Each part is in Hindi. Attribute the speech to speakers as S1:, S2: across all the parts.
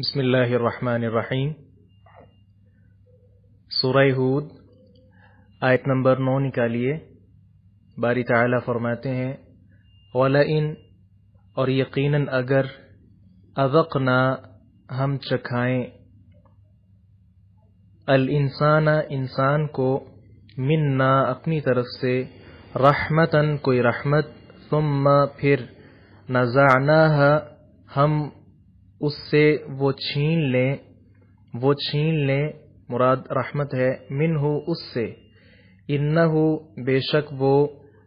S1: बिस्मिल्लाहिर्रहमानिर्रहीम सूरह हूद आयत नंबर नौ निकालिए बारी ताला फरमाते हैं वाला इन और यकीनन अगर अवक ना हम चखाएं अल इंसाना इंसान को मिन्ना अपनी तरफ से रहमतन कोई रहमत सुम्मा फिर नजाना हम उससे वो छीन लें वो छीन लें मुराद रहमत है मिन हो उससे इन्ना हो बेशक वो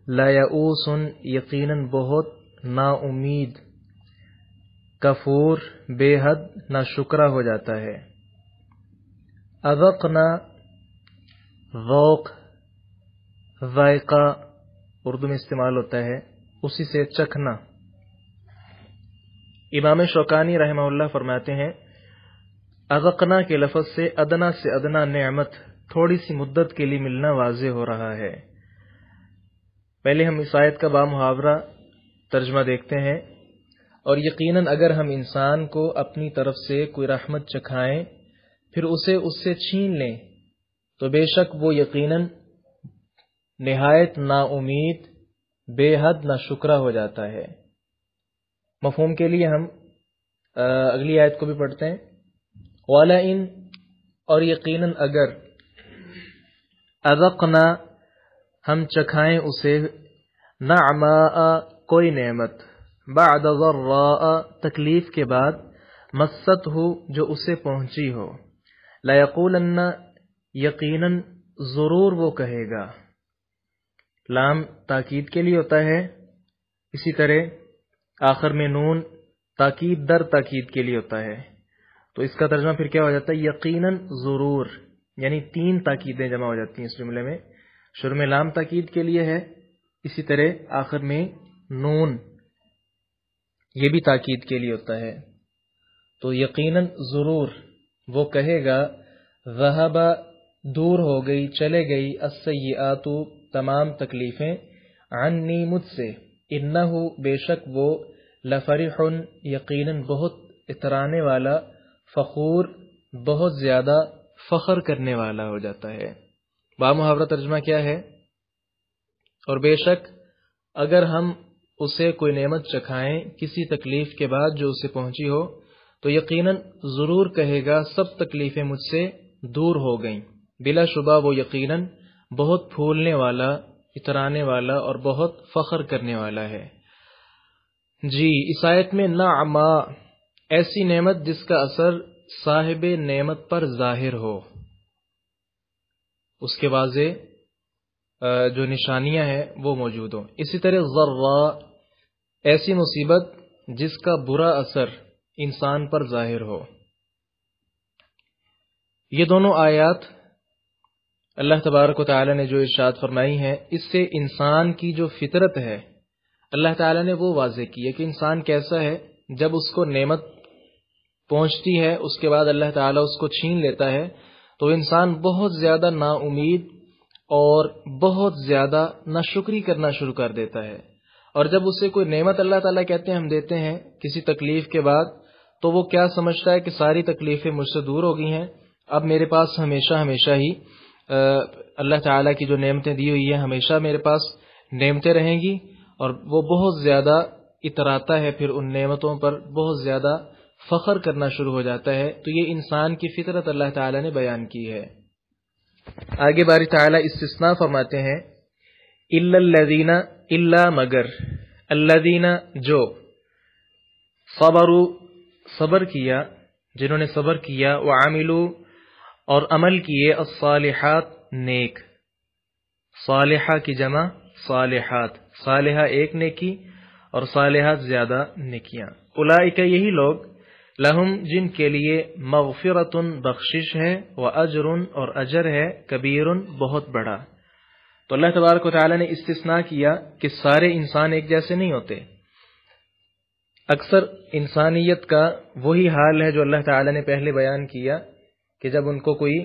S1: लायाऊसन यकीनन बहुत नाउमीद कफूर बेहद ना शुक्रा हो जाता है अदकना वोक जायका उर्दू में इस्तेमाल होता है उसी से चखना इमाम शौकानी रहमल्ला फरमाते हैं अगकना के लफज से अदना से अदना नमत थोड़ी सी मुद्दत के लिए मिलना वाज हो रहा है पहले हम इस आयत का बामुहावरा तर्जमा देखते हैं और यकीनन अगर हम इंसान को अपनी तरफ से कोई रहमत चखाएं फिर उसे उससे छीन लें तो बेशक वो यकीन नहायत नाउमीद बेहद ना शुक्रा हो जाता है मफहूम के लिए हम अगली आयत को भी पढ़ते हैं वाला इन और यकीनन अगर अजकना हम चखाएं उसे नमा कोई नेमत बा तकलीफ के बाद मस्सत हो जो उसे पहुंची हो लयकुलन्ना यकीनन ज़रूर वो कहेगा लाम ताकीद के लिए होता है इसी तरह आखिर में नून ताकीद दर ताकीद के लिए होता है तो इसका तर्जमा फिर क्या हो जाता है यकीनन ज़रूर यानी तीन ताकीदें जमा हो जाती हैं इस जुमले में शुरू में लाम ताकीद के लिए है इसी तरह आखिर में नून ये भी ताकीद के लिए होता है तो यकीनन ज़रूर वो कहेगा वहबा दूर हो गई चले गई आतू तमाम तकलीफ़ें अन्नी मुझसे इन्ना हो बेशक वो लफरीह यक़ीन बहुत इतराने वाला फखूर बहुत ज़्यादा फ़खर करने वाला हो जाता है बा मुहावरा तर्जमा क्या है और बेशक अगर हम उसे कोई नमत चखाएं किसी तकलीफ़ के बाद जो उसे पहुंची हो तो यकीन ज़रूर कहेगा सब तकलीफ़ें मुझसे दूर हो गई बिला शुबा वो यकीन बहुत फूलने वाला इतराने वाला और बहुत फ़खर करने वाला है जी इसायत में नामा ऐसी नेमत जिसका असर साहिब नेमत पर जाहिर हो उसके वाजे जो निशानियां हैं वो मौजूद हों इसी तरह जर्रा ऐसी मुसीबत जिसका बुरा असर इंसान पर जाहिर हो ये दोनों आयात अल्लाह तबारक ने जो इर्शाद फरमाई है इससे इंसान की जो फितरत है अल्लाह ताला ने वो वाजह किया कि इंसान कैसा है जब उसको नेमत पहुंचती है उसके बाद अल्लाह ताला उसको छीन लेता है तो इंसान बहुत ज़्यादा नाउमीद और बहुत ज़्यादा नाशुक्री करना शुरू कर देता है और जब उसे कोई नेमत अल्लाह ताला कहते हैं हम देते हैं किसी तकलीफ के बाद तो वो क्या समझता है कि सारी तकलीफ़ें मुझसे दूर हो गई हैं अब मेरे पास हमेशा हमेशा ही अल्लाह ताला की जो नेमतें दी हुई हैं हमेशा मेरे पास नेमतें रहेंगी और वो बहुत ज़्यादा इतराता है फिर उन नेमतों पर बहुत ज़्यादा फखर करना शुरू हो जाता है तो ये इंसान की फितरत अल्लाह ताला ने बयान की है आगे बारी ताला इस्तना फरमाते हैं इल्लल्लज़ीना इल्ला मगर अल्लादीना जो सबरु सबर किया जिन्होंने सबर किया व आमिलू और अमल किए असालहात नेक सालहा की जमा सालिहात सालिहा एक नेकी और सालिहात ज्यादा नेकियां उलाइका यही लोग लहम जिनके लिए मगफिरतुन बख्शिश है व अजरुन और अजर है कबीरन बहुत बड़ा तो अल्लाह तबारक ताली ने इस्तना किया कि सारे इंसान एक जैसे नहीं होते अक्सर इंसानियत का वही हाल है जो अल्लाह ताला ने पहले बयान किया कि जब उनको कोई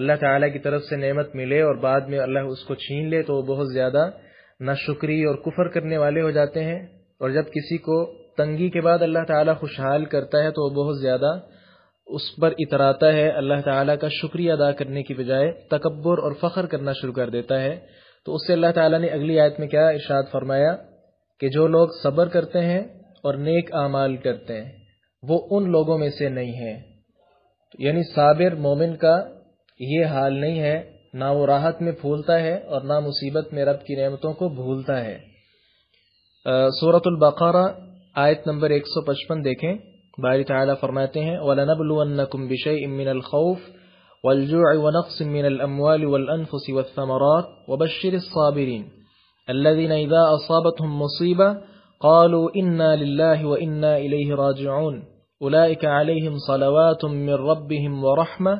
S1: अल्लाह ताला की तरफ से नेमत मिले और बाद में अल्लाह उसको छीन ले तो वो बहुत ज़्यादा ना शुक्री और कुफर करने वाले हो जाते हैं और जब किसी को तंगी के बाद अल्लाह ताला खुशहाल करता है तो वह बहुत ज़्यादा उस पर इतराता है अल्लाह ताला का शुक्रिया अदा करने की बजाय तकबर और फ़ख्र करना शुरू कर देता है तो उससे अल्लाह ताला ने अगली आयत में क्या इर्शाद फरमाया कि जो लोग सब्र करते हैं और नेक आमाल करते हैं वो उन लोगों में से नहीं है तो यानी साबिर मोमिन का ये हाल नहीं है ना वो राहत में फूलता है और ना मुसीबत में रब की नेमतों को भूलता है सूरतुल बकारा आयत नंबर 155 देखें बारी ताला फरमाते हैं वलनबलवन्नकुम बिशैइन मिनल खौफ والجوع ونقص من الأموال والأنفس والثمرات وبشر الصابرين الذين إذا أصابتهم مصيبة قالوا إنا لله وإنا إليه راجعون أولئك عليهم صلوات من ربهم ورحمة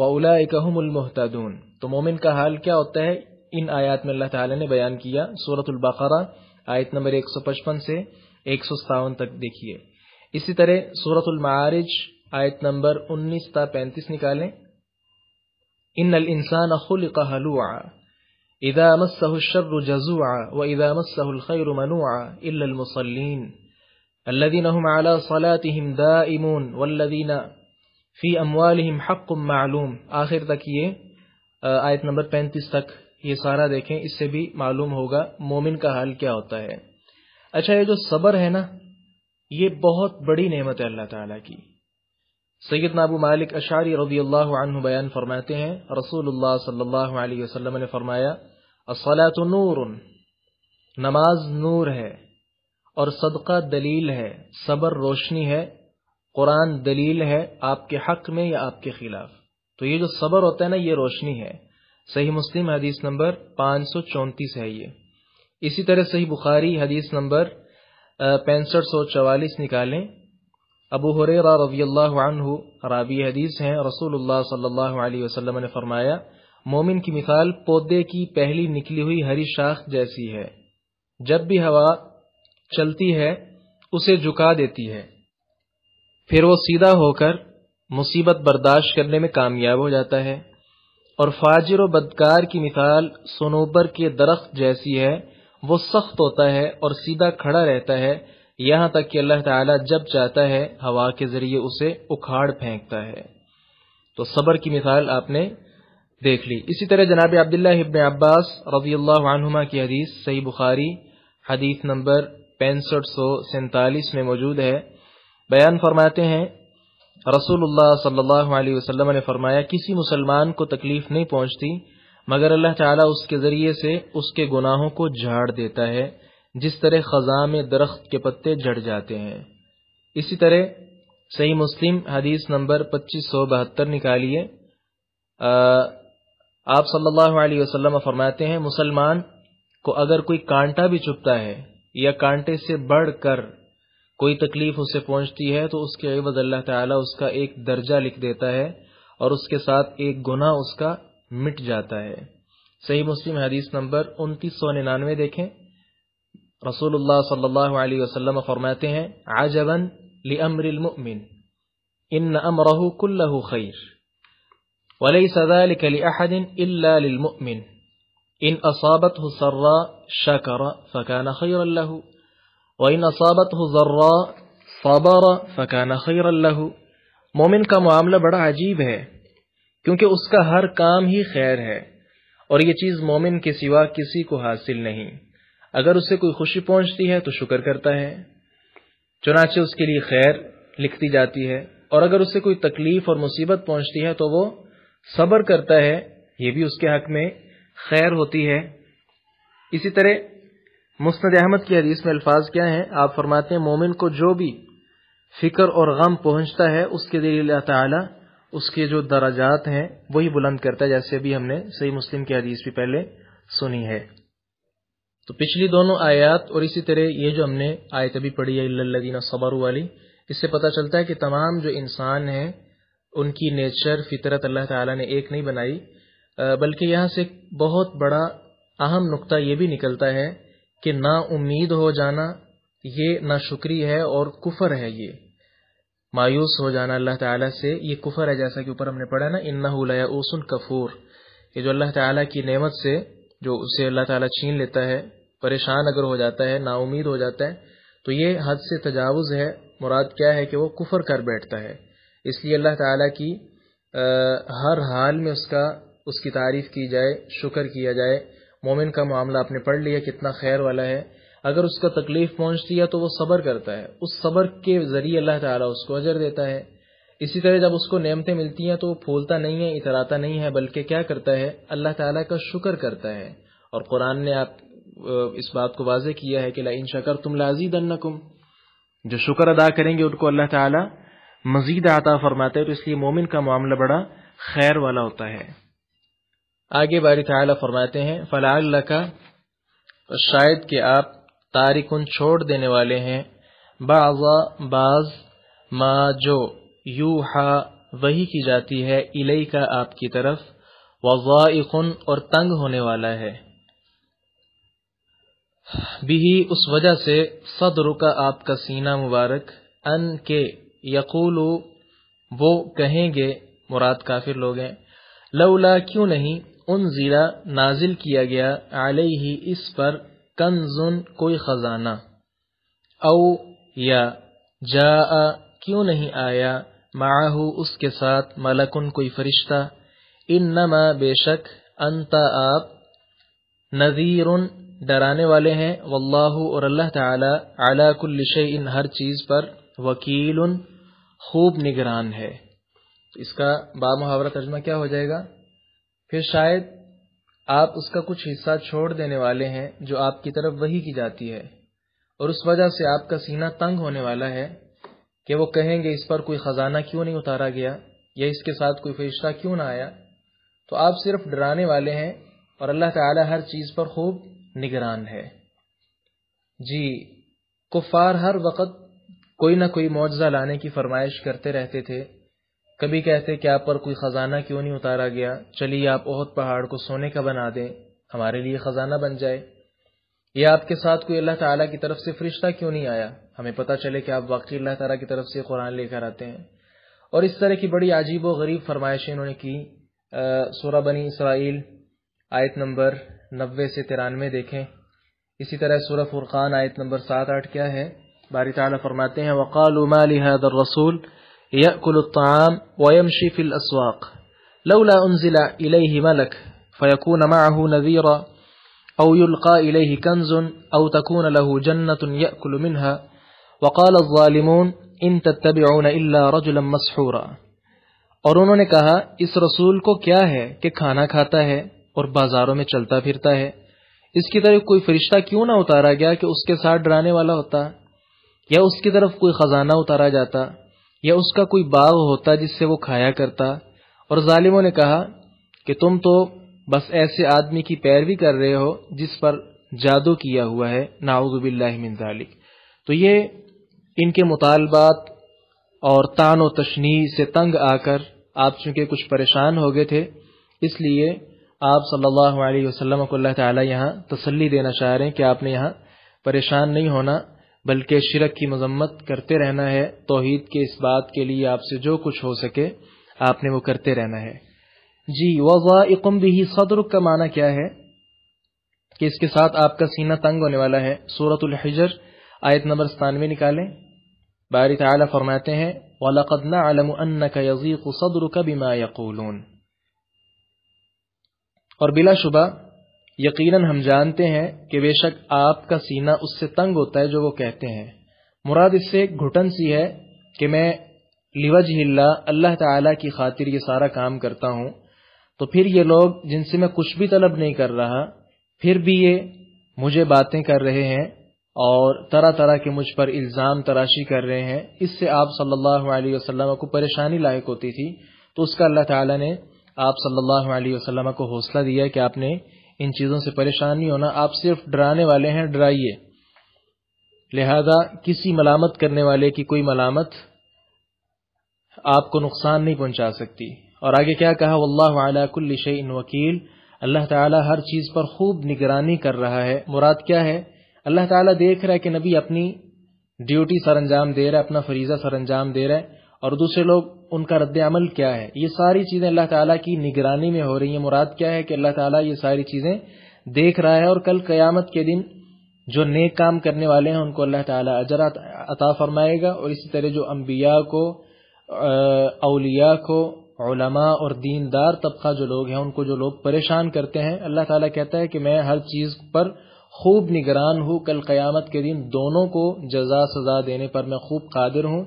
S1: वाउलाकहमतदून तो मोमिन का हाल क्या होता है इन आयात में अल्लाह ताला ने बयान किया सूरत आयत नंबर 155 से एक तक देखिए इसी तरह सूरत आयत नंबर उन्नीस ता पैंतीस निकालें इन अल इंसान खुलक हलुआ इदा मस्सहुशर्र व खैर फ़ी अमवालम हक़ मालूम आखिर तक ये आयत नंबर पैंतीस तक ये सारा देखें इससे भी मालूम होगा मोमिन का हाल क्या होता है अच्छा ये जो सब्र है ना ये बहुत बड़ी नेमत है अल्लाह ताला की सैयद नाबू मालिक अशारी रदी अल्लाह बयान फरमाते हैं रसूलुल्लाह सल्लल्लाहु अलैहि वसल्लम ने फरमाया असलात नूर नमाज नूर है और सदका दलील है सबर रोशनी है कुरान दलील है आपके हक में या आपके खिलाफ तो ये जो सबर होता है ना ये रोशनी है सही मुस्लिम हदीस नंबर पांच है ये इसी तरह सही बुखारी हदीस नंबर पैंसठ सौ चवालीस निकालें अबू हुरैरा रबी हदीस हैं रसूलुल्लाह वसल्लम ने फरमाया मोमिन की मिसाल पौधे की पहली निकली हुई हरी शाख जैसी है जब भी हवा चलती है उसे झुका देती है फिर वो सीधा होकर मुसीबत बर्दाश्त करने में कामयाब हो जाता है और फाजिर और बदकार की मिसाल सोनोबर के दरख्त जैसी है वो सख्त होता है और सीधा खड़ा रहता है यहाँ तक कि अल्लाह ताला जब चाहता है हवा के जरिए उसे उखाड़ फेंकता है तो सबर की मिसाल आपने देख ली इसी तरह जनाब अब्दुल्लाब अब्बास रबी अल्लाहमा की हदीस सही बुखारी हदीस नंबर पैंसठ सौ में मौजूद है बयान फरमाते हैं रसूलुल्लाह सल्लल्लाहु अलैहि वसल्लम ने फरमाया किसी मुसलमान को तकलीफ नहीं पहुंचती मगर अल्लाह ताला उसके जरिए से उसके गुनाहों को झाड़ देता है जिस तरह खजा में दरख्त के पत्ते झड़ जाते हैं इसी तरह सही मुस्लिम हदीस नंबर पच्चीस सौ बहत्तर निकालिए आप सल्लल्लाहु अलैहि वसल्लम फरमाते हैं मुसलमान को अगर कोई कांटा भी चुपता है या कांटे से बढ़कर कोई तकलीफ उसे पहुंचती है तो उसके अवज अल्लाह ताला उसका एक दर्जा लिख देता है और उसके साथ एक गुना उसका मिट जाता है सही मुस्लिम हदीस नंबर उनतीस देखें रसूलुल्लाह सल्लल्लाहु अलैहि वसल्लम फरमाते हैं आजबन लिअमरिलमुमिन इन अमरहु खैर وليس ذلك لأحد إلا للمؤمن إن أصابته سرا شكر فكان خيرا له वही नसाबत हो जर्रा फ़बर फ़काना खैर मोमिन का मामला बड़ा अजीब है क्योंकि उसका हर काम ही खैर है और ये चीज़ मोमिन के सिवा किसी को हासिल नहीं अगर उसे कोई खुशी पहुंचती है तो शुक्र करता है चुनाचे उसके लिए खैर लिखती जाती है और अगर उसे कोई तकलीफ और मुसीबत पहुंचती है तो वो सब्र करता है ये भी उसके हक में खैर होती है इसी तरह मुस्द अहमद की हदीस में अल्फाज क्या है आप फरमाते हैं मोमिन को जो भी फिक्र और गम पहुंचता है उसके लिए अल्लाह ताला उसके जो दराजात हैं वही बुलंद करता है जैसे अभी हमने सही मुस्लिम की हदीस भी पहले सुनी है तो पिछली दोनों आयात और इसी तरह ये जो हमने आयत अभी पढ़ी है लदीना सबर वाली इससे पता चलता है कि तमाम जो इंसान है उनकी नेचर फितरत अल्लाह ताला ने एक नहीं बनाई बल्कि यहां से बहुत बड़ा अहम नुक्ता ये भी निकलता है कि ना उम्मीद हो जाना ये ना शुक्री है और कुफर है ये मायूस हो जाना अल्लाह ताला से ये कुफर है जैसा कि ऊपर हमने पढ़ा ना इन्ना लयासून कफूर ये जो अल्लाह ताला की नेमत से जो उसे अल्लाह ताला छीन लेता है परेशान अगर हो जाता है नाउमीद हो जाता है तो ये हद से तजावज़ है मुराद क्या है कि वो कुफर कर बैठता है इसलिए अल्लाह ताला की आ, हर हाल में उसका उसकी तारीफ़ की जाए शुक्र किया जाए मोमिन का मामला आपने पढ़ लिया कितना खैर वाला है अगर उसका तकलीफ पहुंचती है तो वो सबर करता है उस सबर के जरिए अल्लाह ताला उसको अजर देता है इसी तरह जब उसको नेमतें मिलती हैं तो वो फूलता नहीं है इतराता नहीं है बल्कि क्या करता है अल्लाह ताला का शुक्र करता है और कुरान ने आप इस बात को वाजे किया है कि ला इन शकर तुम लाजीद जो शुक्र अदा करेंगे उनको अल्लाह ताला मजीद आता फरमाते हैं तो इसलिए मोमिन का मामला बड़ा खैर वाला होता है आगे बारी ताला फरमाते हैं फ़लाल का शायद कि आप तारिकुन छोड़ देने वाले हैं बाज़ मा जो यू हा वही की जाती है इलई का आपकी तरफ वज़ाइकुन और तंग होने वाला है बिही उस वजह से सदर का आपका सीना मुबारक अन के यकूल वो कहेंगे मुराद काफिर लोग हैं लौला क्यों नहीं उन उनजिला नाजिल किया गया अलही इस पर कंजुन कोई खजाना औ या जा क्यों नहीं आया माहू उसके साथ मलकुन कोई फरिश्ता इन नमा बेशक अंता आप नज़ीर डराने वाले हैं वल्लाहु और अल्लाह ताला अला कुल्ल इन हर चीज़ पर वकील उन खूब निगरान है इसका बा मुहावरा तर्जमा क्या हो जाएगा फिर शायद आप उसका कुछ हिस्सा छोड़ देने वाले हैं जो आपकी तरफ वही की जाती है और उस वजह से आपका सीना तंग होने वाला है कि वो कहेंगे इस पर कोई खजाना क्यों नहीं उतारा गया या इसके साथ कोई फरिश्ता क्यों ना आया तो आप सिर्फ डराने वाले हैं और अल्लाह ताला हर चीज पर खूब निगरान है जी कुफार हर वक्त कोई ना कोई मुआवजा लाने की फरमाइश करते रहते थे कभी कहते कि आप पर कोई खजाना क्यों नहीं उतारा गया चलिए आप ओहद पहाड़ को सोने का बना दें हमारे लिए खजाना बन जाए या आपके साथ कोई अल्लाह ताला की तरफ से फरिश्ता क्यों नहीं आया हमें पता चले कि आप वाकई अल्लाह ताला की तरफ से कुरान लेकर आते हैं और इस तरह की बड़ी अजीब व गरीब फरमाइशें इन्होंने की सोरा बनी इसराइल आयत नंबर नब्बे से तिरानवे देखें इसी तरह सूरह फुरकान आयत नंबर सात आठ क्या है बारी ताला फरमाते हैं वक़ाल उमा लिहाद रसूल يأكل الطعام ويمشي في الأسواق لولا أنزل إليه ملك فيكون معه نذيرا أو يلقى إليه كنز أو تكون له جنة يأكل منها وقال الظالمون इन तत्तबिउन इल्ला रजुलम मसहूरा और उन्होंने कहा इस रसूल को क्या है कि खाना खाता है और बाजारों में चलता फिरता है इसकी तरफ कोई फरिश्ता क्यों ना उतारा गया कि उसके साथ डराने वाला होता या उसकी तरफ कोई खजाना उतारा जाता या उसका कोई बाग होता जिससे वो खाया करता और जालिमों ने कहा कि तुम तो बस ऐसे आदमी की पैरवी कर रहे हो जिस पर जादू किया हुआ है नाउजुबिल्लाजालिक तो ये इनके मुतालबात और तान व तशनी से तंग आकर आप चूंकि कुछ परेशान हो गए थे इसलिए आप सल्लल्लाहु अलैहि वसल्लम को अल्लाह ताला यहाँ तसल्ली देना चाह रहे हैं कि आपने यहाँ परेशान नहीं होना बल्कि शिरक की मजम्मत करते रहना है तोहहीद के इस बात के लिए आपसे जो कुछ हो सके आपने वो करते रहना है जी वज़ाइकुम बिही सदर का माना क्या है कि इसके साथ आपका सीना तंग होने वाला है सूरत हजर आयत नंबर सतानवे निकालें बारी ताला फरमाते हैं वलकद का बीमा यकूलून और बिला शुबा यकीनन हम जानते हैं कि बेशक आपका सीना उससे तंग होता है जो वो कहते हैं मुराद इससे घुटन सी है कि मैं लिवज हिल्ला अल्लाह ताला की खातिर ये सारा काम करता हूँ तो फिर ये लोग जिनसे मैं कुछ भी तलब नहीं कर रहा फिर भी ये मुझे बातें कर रहे हैं और तरह तरह के मुझ पर इल्ज़ाम तराशी कर रहे हैं इससे आप सल्लल्लाहु अलैहि वसल्लम को परेशानी लायक होती थी तो उसका अल्लाह ताला ने आप सल्लल्लाहु अलैहि वसल्लम को हौसला दिया कि आपने इन चीज़ों से परेशान नहीं होना आप सिर्फ डराने वाले हैं डराइए लिहाजा किसी मलामत करने वाले की कोई मलामत आपको नुकसान नहीं पहुंचा सकती और आगे क्या कहा वल्लाह अला कुल्ली वकील अल्लाह ताला हर चीज़ पर खूब निगरानी कर रहा है मुराद क्या है अल्लाह ताला देख रहा है कि नबी अपनी ड्यूटी सर अंजाम दे रहा है अपना फरीज़ा सर अंजाम दे रहा है और दूसरे लोग उनका अमल क्या है ये सारी चीज़ें अल्लाह ताला की निगरानी में हो रही है मुराद क्या है कि अल्लाह ताला ये सारी चीज़ें देख रहा है और कल क़यामत के दिन जो नेक काम करने वाले हैं उनको अल्लाह ताला अजर अता फरमाएगा और इसी तरह जो अम्बिया को अलिया को ओलमा और दीनदार तबका जो लोग हैं उनको जो लोग परेशान करते हैं अल्लाह ताला कहता है कि मैं हर चीज़ पर खूब निगरान हूँ कल क़यामत के दिन दोनों को जजा सजा देने पर मैं खूब कादिर हूँ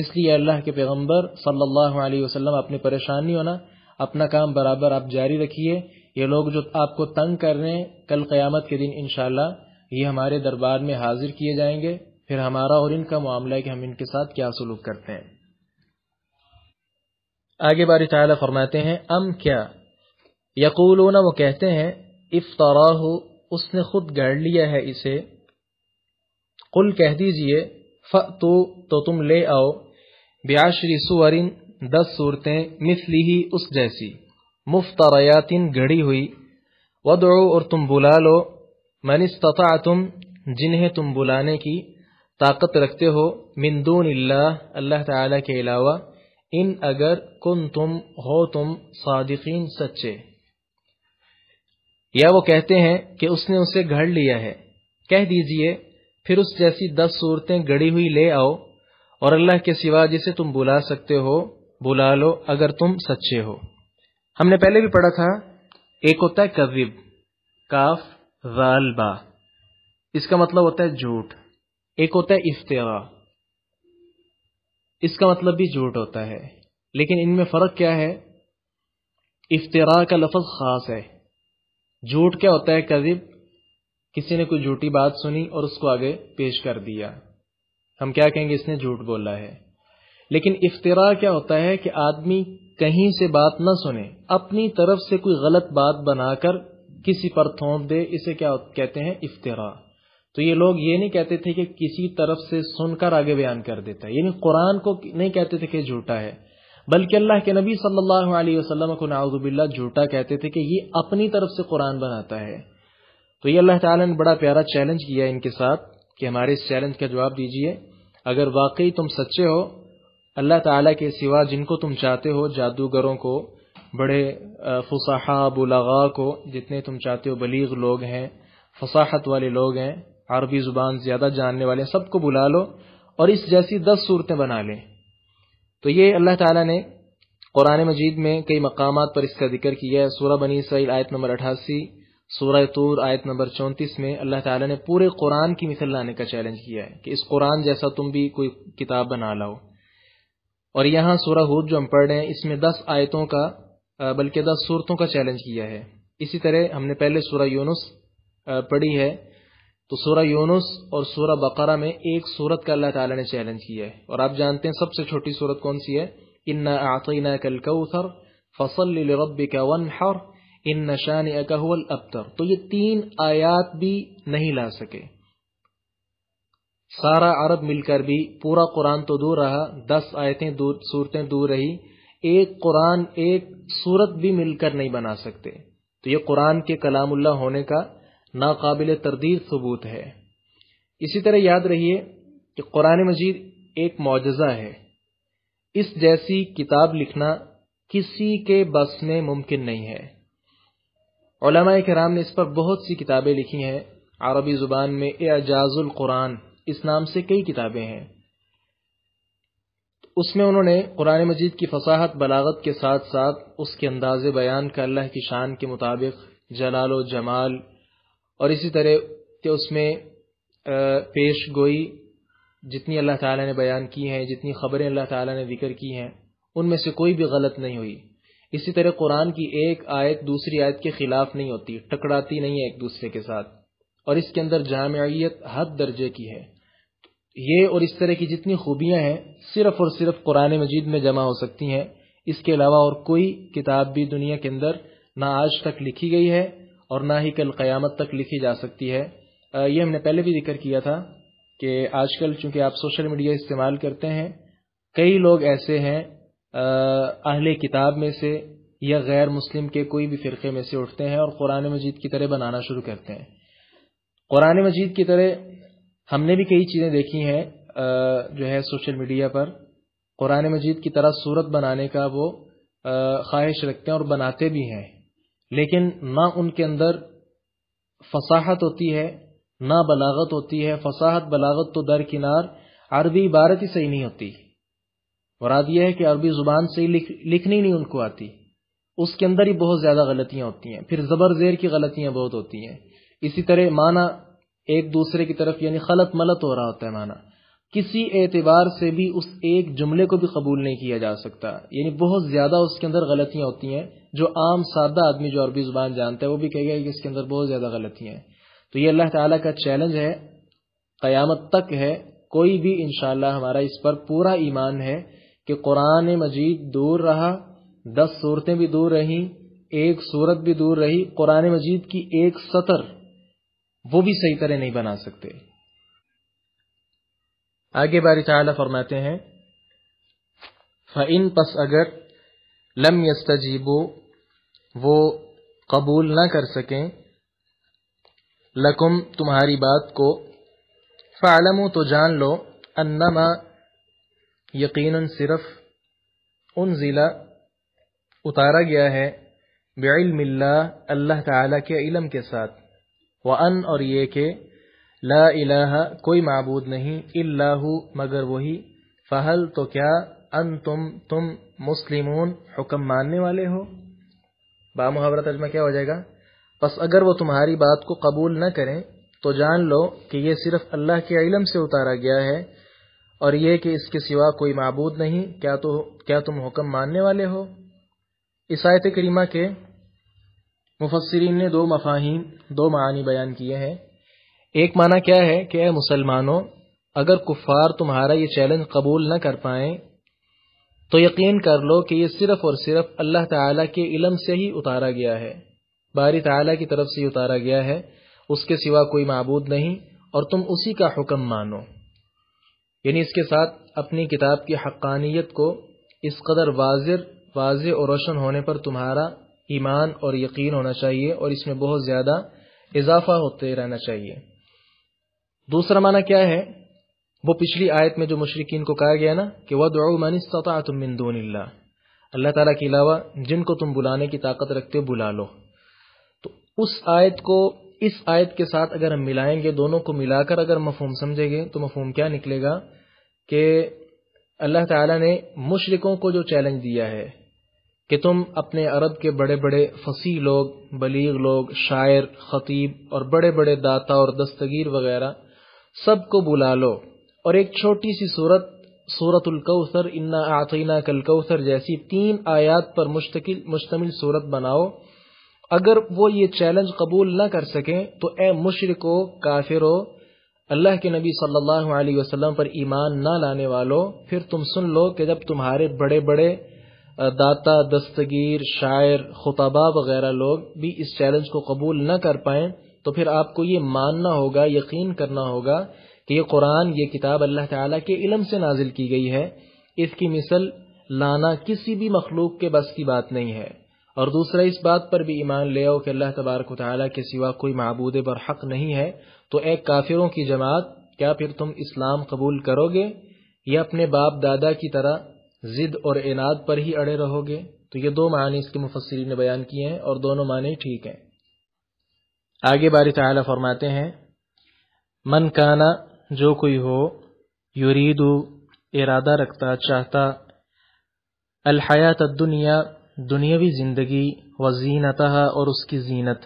S1: इसलिए अल्लाह के पैगम्बर सल्लल्लाहु अलैहि वसल्लम अपनी परेशानी होना अपना काम बराबर आप जारी रखिए ये लोग जो आपको तंग कर रहे हैं कल क्यामत के दिन इन ये हमारे दरबार में हाजिर किए जाएंगे फिर हमारा और इनका मामला है कि हम इनके साथ क्या सलूक करते हैं आगे बारी ताला फरमाते हैं अम क्या यकूलूना वो कहते हैं हो उसने खुद गढ़ लिया है इसे कुल कह दीजिए फ तो तुम ले आओ ब्याशरी सुवरिन दस सूरतें मिसली ही उस जैसी रयातिन घड़ी हुई वदो और तुम बुला लो मनिस्तता तुम जिन्हें तुम बुलाने की ताकत रखते हो मिंदून अल्लाह ताला के अलावा इन अगर कुन तुम हो तुम सादिकीन सच्चे या वो कहते हैं कि उसने उसे घड़ लिया है कह दीजिए फिर उस जैसी दस सूरतें घड़ी हुई ले आओ और अल्लाह के सिवा जिसे तुम बुला सकते हो बुला लो अगर तुम सच्चे हो हमने पहले भी पढ़ा था एक होता है कविब काफ वालबा इसका मतलब होता है झूठ एक होता है इफ्तरा इसका मतलब भी झूठ होता है लेकिन इनमें फ़र्क क्या है इफ्तरा का लफज ख़ास है झूठ क्या होता है कजिब किसी ने कोई झूठी बात सुनी और उसको आगे पेश कर दिया हम क्या कहेंगे इसने झूठ बोला है लेकिन इफ्तरा क्या होता है कि आदमी कहीं से बात ना सुने अपनी तरफ से कोई गलत बात बनाकर किसी पर थोप दे इसे क्या कहते हैं इफ्तरा तो ये लोग ये नहीं कहते थे कि किसी तरफ से सुनकर आगे बयान कर देता है यानी कुरान को नहीं कहते थे कि झूठा है बल्कि अल्लाह के नबी सल्लल्लाहु अलैहि वसल्लम को नाउजुबिल्ला झूठा कहते थे कि ये अपनी तरफ से कुरान बनाता है तो ये अल्लाह ताला ने बड़ा प्यारा चैलेंज किया इनके साथ कि हमारे इस चैलेंज का जवाब दीजिए अगर वाकई तुम सच्चे हो अल्लाह ताला के सिवा जिनको तुम चाहते हो जादूगरों को बड़े फसाहा बुलगा को जितने तुम चाहते हो बलीग लोग हैं फसाहत वाले लोग हैं अरबी ज़ुबान ज़्यादा जानने वाले सबको बुला लो और इस जैसी दस सूरतें बना लें तो ये अल्लाह ताला ने कुरान मजीद में कई मकाम पर इसका जिक्र किया है सूरह बनी सईल आयत नंबर अठासी सूरह तूर आयत नंबर चौंतीस में अल्लाह ताला ने पूरे कुरान की मिसल लाने का चैलेंज किया है कि इस कुरान जैसा तुम भी कोई किताब बना लाओ और यहाँ सूरह हूद जो हम पढ़ रहे हैं इसमें दस आयतों का बल्कि दस सूरतों का चैलेंज किया है इसी तरह हमने पहले सूरह यूनुस पढ़ी है तो सूरह यूनुस और सूरह बकरा में एक सूरत का अल्लाह ताला ने चैलेंज किया है और आप जानते हैं सबसे छोटी सूरत कौन सी है इन्ना आतना कल कौथर फसल रब वन हर इन नशान अकहल अबतर तो ये तीन आयात भी नहीं ला सके सारा अरब मिलकर भी पूरा कुरान तो दूर रहा दस आयतें दूर सूरतें दूर रही एक कुरान एक सूरत भी मिलकर नहीं बना सकते तो ये कुरान के कलामुल्ला होने का नाकाबिल तरदीद सबूत है इसी तरह याद रहिए कि कुरान मजीद एक मुआजा है इस जैसी किताब लिखना किसी के बस में मुमकिन नहीं है कराम ने इस पर बहुत सी किताबें लिखी हैं अरबी ज़ुबान में एजाजुल कुरान इस नाम से कई किताबें हैं उसमें उन्होंने कुरान मजीद की फसाहत बलागत के साथ साथ उसके अंदाज बयान का अल्लाह की शान के मुताबिक जलाल व जमाल और इसी तरह के उसमें पेश गोई जितनी अल्लाह ताला ने बयान की हैं जितनी खबरें अल्लाह ताला ने जिक्र की हैं उनमें से कोई भी गलत नहीं हुई इसी तरह कुरान की एक आयत दूसरी आयत के खिलाफ नहीं होती टकराती नहीं है एक दूसरे के साथ और इसके अंदर जामयत हद दर्जे की है ये और इस तरह की जितनी खूबियां हैं सिर्फ और सिर्फ कुरान मजीद में जमा हो सकती हैं इसके अलावा और कोई किताब भी दुनिया के अंदर ना आज तक लिखी गई है और ना ही कल क़यामत तक लिखी जा सकती है ये हमने पहले भी जिक्र किया था कि आजकल चूंकि आप सोशल मीडिया इस्तेमाल करते हैं कई लोग ऐसे हैं अहले किताब में से या गैर मुस्लिम के कोई भी फ़िरक़े में से उठते हैं और क़ुरान मजीद की तरह बनाना शुरू करते हैं क़ुरान मजीद की तरह हमने भी कई चीज़ें देखी हैं जो है सोशल मीडिया पर क़ुरान मजीद की तरह सूरत बनाने का वो ख्वाहिश रखते हैं और बनाते भी हैं लेकिन ना उनके अंदर फसाहत होती है ना बलागत होती है फसाहत बलागत तो दरकिनार अरबी इबारत ही सही नहीं होती मुराद यह है कि अरबी ज़ुबान से लिख, लिखनी नहीं उनको आती उसके अंदर ही बहुत ज़्यादा गलतियां होती हैं फिर ज़बर ज़ेर की गलतियां बहुत होती हैं इसी तरह माना एक दूसरे की तरफ यानी खलत मलत हो रहा होता है माना किसी एतबार से भी उस एक जुमले को भी कबूल नहीं किया जा सकता यानी बहुत ज़्यादा उसके अंदर गलतियां होती हैं जो आम सादा आदमी जो अरबी ज़ुबान जानता है वो भी कहेगा कि इसके अंदर बहुत ज़्यादा गलतियां हैं तो ये अल्लाह ताला का चैलेंज है क़यामत तक है कोई भी इन हमारा इस पर पूरा ईमान है कि कुरान मजीद दूर रहा दस सूरतें भी दूर रहीं एक सूरत भी दूर रही कुरान मजीद की एक सतर वो भी सही तरह नहीं बना सकते आगे बारी ताला फरमाते हैं फ़ैन पस अगर लम यस्तजीबो वो कबूल ना कर सकें लकुम तुम्हारी बात को फ़ालमो तो जान लो अन्नमा यकीनन सिर्फ उन ज़िला उतारा गया है बेमिल्ला अल्लाह ताला के इलम के साथ व अन और ये के ला इलाहा कोई मबूद नहीं अल्लाह मगर वही फ़हल तो क्या अन तुम तुम मुस्लिमून हुक्म मानने वाले हो बामुहावरा तजमा क्या हो जाएगा बस अगर वो तुम्हारी बात को कबूल न करें तो जान लो कि ये सिर्फ अल्लाह के इलम से उतारा गया है और यह कि इसके सिवा कोई मबूद नहीं क्या तो क्या तुम हुक्म मानने वाले हो इस आयत करीमा के मुफसरीन ने दो मफाहिम दो मानी बयान किए हैं एक माना क्या है कि अः मुसलमानों अगर कुफार तुम्हारा ये चैलेंज कबूल न कर पाए तो यकीन कर लो कि ये सिर्फ और सिर्फ अल्लाह ताला के इलम से ही उतारा गया है बारी ताला की तरफ से ही उतारा गया है उसके सिवा कोई मबूद नहीं और तुम उसी का हुक्म मानो यानी इसके साथ अपनी किताब की हक्कानियत को इस कदर वाजर वाज और रोशन होने पर तुम्हारा ईमान और यकीन होना चाहिए और इसमें बहुत ज़्यादा इजाफा होते रहना चाहिए दूसरा माना क्या है वो पिछली आयत में जो मुशरकिन को कहा गया ना कि वदऊ मनिस्ता तुम मिंदून अल्लाह तला के अलावा जिनको तुम बुलाने की ताकत रखते हो बुला लो तो उस आयत को इस आयत के साथ अगर हम मिलाएंगे दोनों को मिलाकर अगर मफहम समझेंगे तो मफहम क्या निकलेगा कि अल्लाह ताला ने मुशरकों को जो चैलेंज दिया है कि तुम अपने अरब के बड़े बड़े फसी लोग बलीग लोग शायर खतीब और बड़े बड़े दाता और दस्तगीर वगैरह सबको बुला लो और एक छोटी सी सूरत सूरतुल्कौसर इन्ना आतना कलकौसर जैसी तीन आयात पर मुश्तकिल मुश्तमिल सूरत बनाओ अगर वो ये चैलेंज कबूल ना कर सकें तो ए मुशरको काफिरो अल्लाह के नबी सल्लल्लाहु अलैहि वसल्लम पर ईमान ना लाने वालों फिर तुम सुन लो कि जब तुम्हारे बड़े बड़े दाता दस्तगीर शायर खुतबा वगैरह लोग भी इस चैलेंज को कबूल न कर पाए तो फिर आपको ये मानना होगा यकीन करना होगा कि ये कुरान ये किताब अल्लाह ताला के इलम से नाजिल की गई है इसकी मिसल लाना किसी भी मखलूक के बस की बात नहीं है और दूसरा इस बात पर भी ईमान ले आओ कि अल्लाह तबारक तला के सिवा कोई मबूद बर हक नहीं है तो एक काफिरों की जमात क्या फिर तुम इस्लाम कबूल करोगे या अपने बाप दादा की तरह जिद और इनाद पर ही अड़े रहोगे तो ये दो मानी इसके मुफसरी ने बयान किए हैं और दोनों माने ठीक हैं आगे बारी तला फरमाते हैं मन काना जो कोई हो यूरीदू इरादा रखता चाहता अलहयात दुनिया दुनियावी ज़िंदगी व जीनत और उसकी जीनत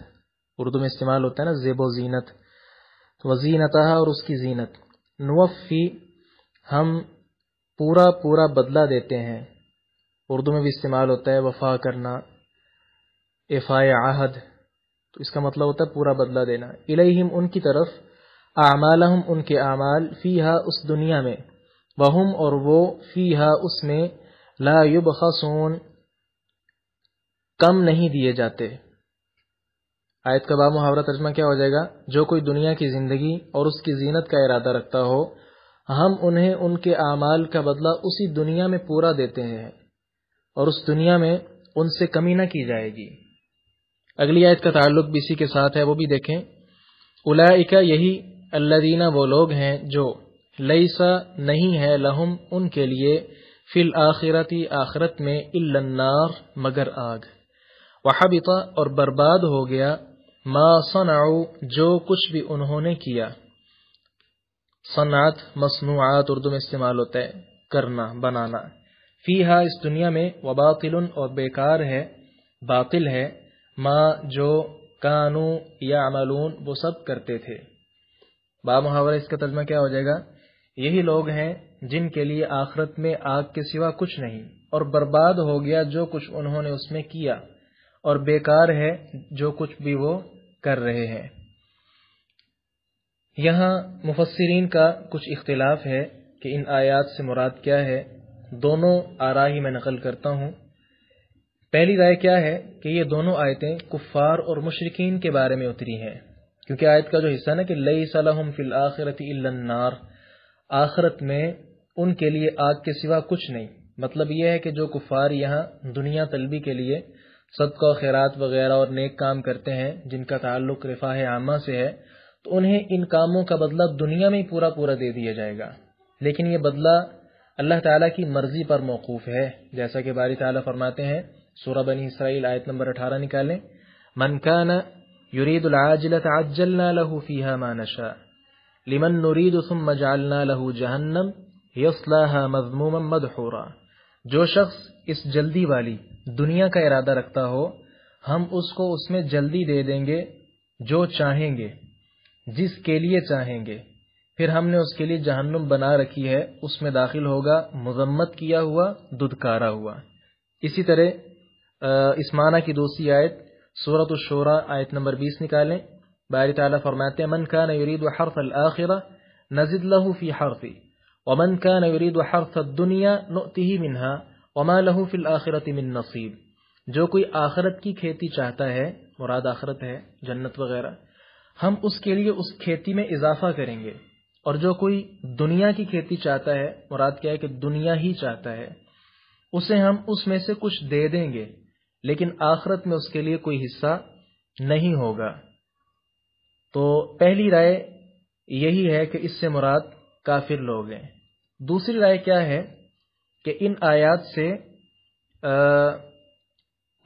S1: उर्दू में इस्तेमाल होता है ना जेबो जीनत व जीनत और उसकी जीनत नवफ़ी हम पूरा पूरा बदला देते हैं उर्दू में भी इस्तेमाल होता है वफा करना एफ़ाए आहद तो इसका मतलब होता है पूरा बदला देना इलेम उनकी तरफ आमाल हम उनके आमाल फ़ी हा उस दुनिया में वहम और वो फ़ी हा उसमें ला युब कम नहीं दिए जाते आयत का बा मुहावरा तर्जमा क्या हो जाएगा जो कोई दुनिया की जिंदगी और उसकी जीनत का इरादा रखता हो हम उन्हें उनके अमाल का बदला उसी दुनिया में पूरा देते हैं और उस दुनिया में उनसे कमी ना की जाएगी अगली आयत का ताल्लुक भी इसी के साथ है वो भी देखें उलाइका यही अल्लादीना वो लोग हैं जो लईसा नहीं है लहुम उनके लिए फिल आखिरती आखिरत में इल्लन्नार मगर आग वहबिता और बर्बाद हो गया मा सनाऊ जो कुछ भी उन्होंने किया सनात मसनूआत उर्दू में इस्तेमाल होता है करना बनाना फीहा इस दुनिया में वबातिल और बेकार है बातिल है माँ जो कानू या अमलून वो सब करते थे बा मुहावरा इसका तर्जमा क्या हो जाएगा यही लोग हैं जिनके लिए आखरत में आग के सिवा कुछ नहीं और बर्बाद हो गया जो कुछ उन्होंने उसमें किया और बेकार है जो कुछ भी वो कर रहे हैं यहाँ मुफसरीन का कुछ इख्तलाफ है कि इन आयात से मुराद क्या है दोनों आरा ही मैं नकल करता हूँ पहली राय क्या है कि ये दोनों आयतें कुफ़ार और मुशरकिन के बारे में उतरी हैं क्योंकि आयत का जो हिस्सा ना कि लई सलाहम फिल आखिरत नार आखरत में उनके लिए आग के सिवा कुछ नहीं मतलब यह है कि जो कुफ़ार यहाँ दुनिया तलबी के लिए सदका खैरात वगैरह और नेक काम करते हैं जिनका ताल्लुक रिफाह आमा से है तो उन्हें इन कामों का बदला दुनिया में पूरा पूरा दे दिया जाएगा लेकिन ये बदला अल्लाह ताला की मर्जी पर मौकूफ है जैसा कि बारी ताला फरमाते हैं सूरह बनी इसराइल आयत नंबर अठारह निकाले मनकाना युरीद आजिलत जो शख्स इस जल्दी वाली दुनिया का इरादा रखता हो हम उसको उसमें जल्दी दे देंगे जो चाहेंगे जिसके लिए चाहेंगे फिर हमने उसके लिए जहन्नुम बना रखी है उसमें दाखिल होगा मजम्मत किया हुआ दुधकारा हुआ इसी तरह इस माना की दूसरी आयत सूरत शोरा आयत नंबर 20 निकालें बारी ताला फरमाते मन का नरीद हर्फ आखिर नजिद लहू हरफी का नरीद हर्फ दुनिया नुती ही वमा लहू फिल आखिरत मिन नसीब जो कोई आखरत की खेती चाहता है मुराद आखरत है जन्नत वगैरह हम उसके लिए उस खेती में इजाफा करेंगे और जो कोई दुनिया की खेती चाहता है मुराद क्या है कि दुनिया ही चाहता है उसे हम उसमें से कुछ दे देंगे लेकिन आखरत में उसके लिए कोई हिस्सा नहीं होगा तो पहली राय यही है कि इससे मुराद काफिर लोग हैं दूसरी राय क्या है कि इन आयात से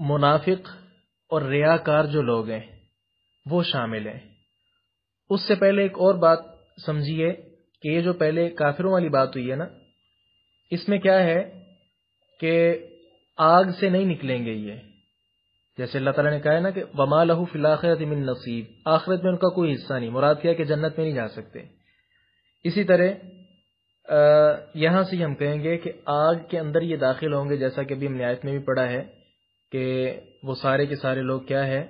S1: मुनाफिक और रियाकार जो लोग हैं वो शामिल हैं उससे पहले एक और बात समझिए कि ये जो पहले काफिरों वाली बात हुई है ना इसमें क्या है कि आग से नहीं निकलेंगे ये जैसे अल्लाह तला ने कहा है ना कि वमा लहू फिलाखरत मिन नसीब आखिरत में उनका कोई हिस्सा नहीं मुराद क्या कि जन्नत में नहीं जा सकते इसी तरह यहां से हम कहेंगे कि आग के अंदर ये दाखिल होंगे जैसा कि अभी हमने आयत में भी पढ़ा है कि वो सारे के सारे लोग क्या है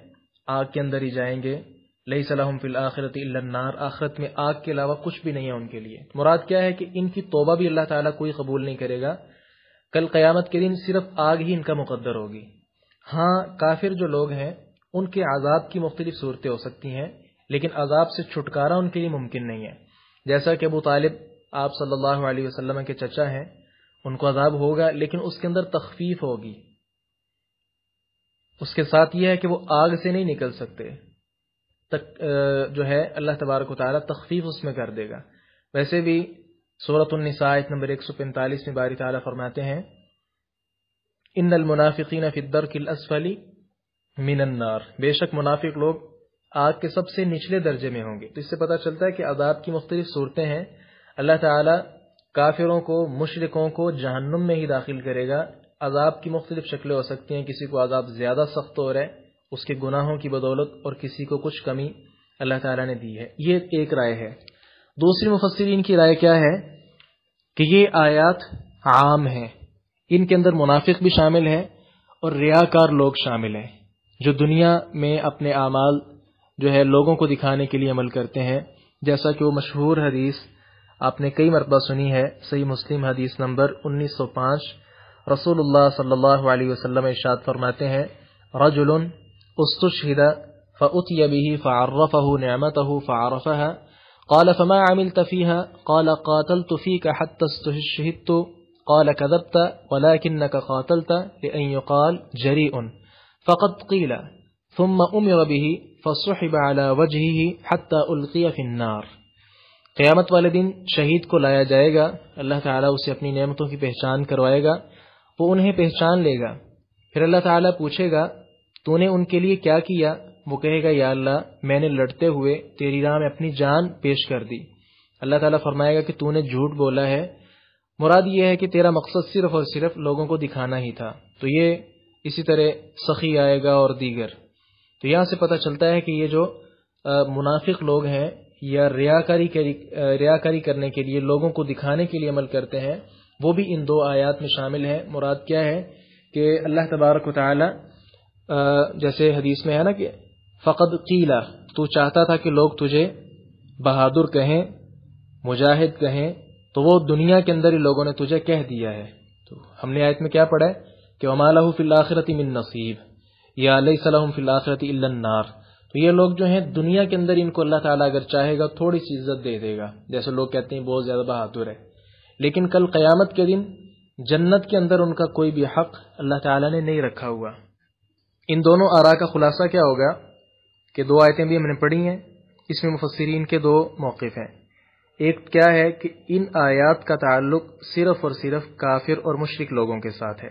S1: आग के अंदर ही जाएंगे लई सलाम फिल आखिरत नार आखरत में आग के अलावा कुछ भी नहीं है उनके लिए मुराद क्या है कि इनकी तोबा भी अल्लाह ताला कोई कबूल नहीं करेगा कल क़यामत के दिन सिर्फ आग ही इनका मुकद्दर होगी हाँ काफिर जो लोग हैं उनके आज़ाब की मुख्तलिफ सूरतें हो सकती हैं लेकिन आज़ाब से छुटकारा उनके लिए मुमकिन नहीं है जैसा कि अबू तालिब आप सल्लल्लाहु अलैहि वसल्लम के चचा हैं उनको अजाब होगा लेकिन उसके अंदर तखफीफ होगी उसके साथ यह है कि वो आग से नहीं निकल सकते तक जो है अल्लाह तबारक तारा तखफीफ उसमें कर देगा वैसे भी सूरतनिसाइत नंबर एक सौ पैंतालीस में बारी तारा फरमाते हैं इन अलमुनाफ़िन फ़िद्दर किलअसफली मिनन्नार बेशक मुनाफिक लोग आग के सबसे निचले दर्जे में होंगे तो इससे पता चलता है कि अदाब की मुख्तलिफ सूरतें हैं अल्लाह ताला काफिरों को मुशरकों को जहन्नुम में ही दाखिल करेगा अजाब की मुख्तलिफ शक्लें हो सकती हैं किसी को अजाब ज़्यादा सख्त हो रहा है उसके गुनाहों की बदौलत और किसी को कुछ कमी अल्लाह ताला ने दी है ये एक राय है दूसरी मुफसरीन की राय क्या है कि ये आयात आम हैं इनके अंदर मुनाफिक भी शामिल है और रियाकार लोग शामिल हैं जो दुनिया में अपने आमाल जो है लोगों को दिखाने के लिए अमल करते हैं जैसा कि वो मशहूर हदीस आपने कई मरतबा सुनी है सही मुस्लिम हदीस नंबर 1905 रसूलुल्लाह सल्लल्लाहु अलैहि वसल्लम इरशाद फरमाते हैं रजुलन استشهد فأتي به فعرفه نعمته فعرفها قال فما عملت فيها قال قاتلت فيك حتى استشهدت قال كذبت ولكنك قاتلت لأن يقال جريء فقد قيل ثم أمر به فصحب على وجهه حتى ألقي في النار क़यामत वाले दिन शहीद को लाया जाएगा अल्लाह ताला उसे अपनी नेमतों की पहचान करवाएगा वो उन्हें पहचान लेगा फिर अल्लाह ताला पूछेगा तूने उनके लिए क्या किया वो कहेगा या अल्लाह मैंने लड़ते हुए तेरी राह में अपनी जान पेश कर दी अल्लाह ताला फरमाएगा कि तूने झूठ बोला है मुराद ये है कि तेरा मकसद सिर्फ और सिर्फ लोगों को दिखाना ही था तो ये इसी तरह सखी आएगा और दीगर तो यहाँ से पता चलता है कि ये जो मुनाफिक लोग हैं या रियाकारी करने के लिए लोगों को दिखाने के लिए अमल करते हैं वो भी इन दो आयात में शामिल है मुराद क्या है कि अल्लाह तबारक वाली जैसे हदीस में है ना कि फ़कद कीला तू चाहता था कि लोग तुझे बहादुर कहें मुजाहिद कहें तो वो दुनिया के अंदर ही लोगों ने तुझे कह दिया है तो हमने आयत में क्या पढ़ा है कि वमालह फिल आखिरती मिन नसीब या अलैहि फिल आखिरती नार तो ये लोग जो हैं दुनिया के अंदर इनको अल्लाह ताला अगर चाहेगा थोड़ी सी इज्जत दे देगा जैसे लोग कहते हैं बहुत ज़्यादा बहादुर है लेकिन कल क़यामत के दिन जन्नत के अंदर उनका कोई भी हक अल्लाह ताला ने नहीं रखा हुआ इन दोनों आरा का खुलासा क्या होगा कि दो आयतें भी हमने पढ़ी हैं इसमें मुफसरीन के दो मौकफ हैं एक क्या है कि इन आयात का ताल्लुक सिर्फ और सिर्फ काफिर और मुशरक लोगों के साथ है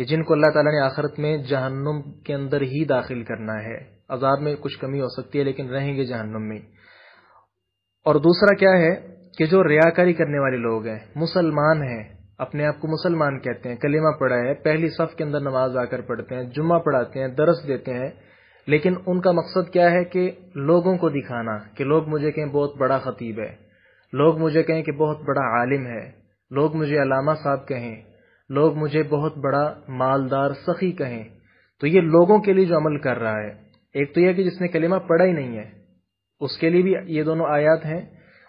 S1: कि जिनको अल्लाह ताला ने आखिरत में जहन्नुम के अंदर ही दाखिल करना है अजाब में कुछ कमी हो सकती है लेकिन रहेंगे जहन्नुम में और दूसरा क्या है कि जो रियाकारी करने वाले लोग हैं मुसलमान हैं अपने आप को मुसलमान कहते हैं कलेमा पढ़ा है पहली सफ के अंदर नमाज आकर पढ़ते हैं जुम्मा पढ़ाते हैं दरस देते हैं लेकिन उनका मकसद क्या है कि लोगों को दिखाना कि लोग मुझे कहें बहुत बड़ा खतीब है लोग मुझे कहें कि बहुत बड़ा आलिम है लोग मुझे अलामा साहब कहें लोग मुझे बहुत बड़ा मालदार सखी कहें तो ये लोगों के लिए जो अमल कर रहा है एक तो यह कि जिसने कलेमा पढ़ा ही नहीं है उसके लिए भी ये दोनों आयात हैं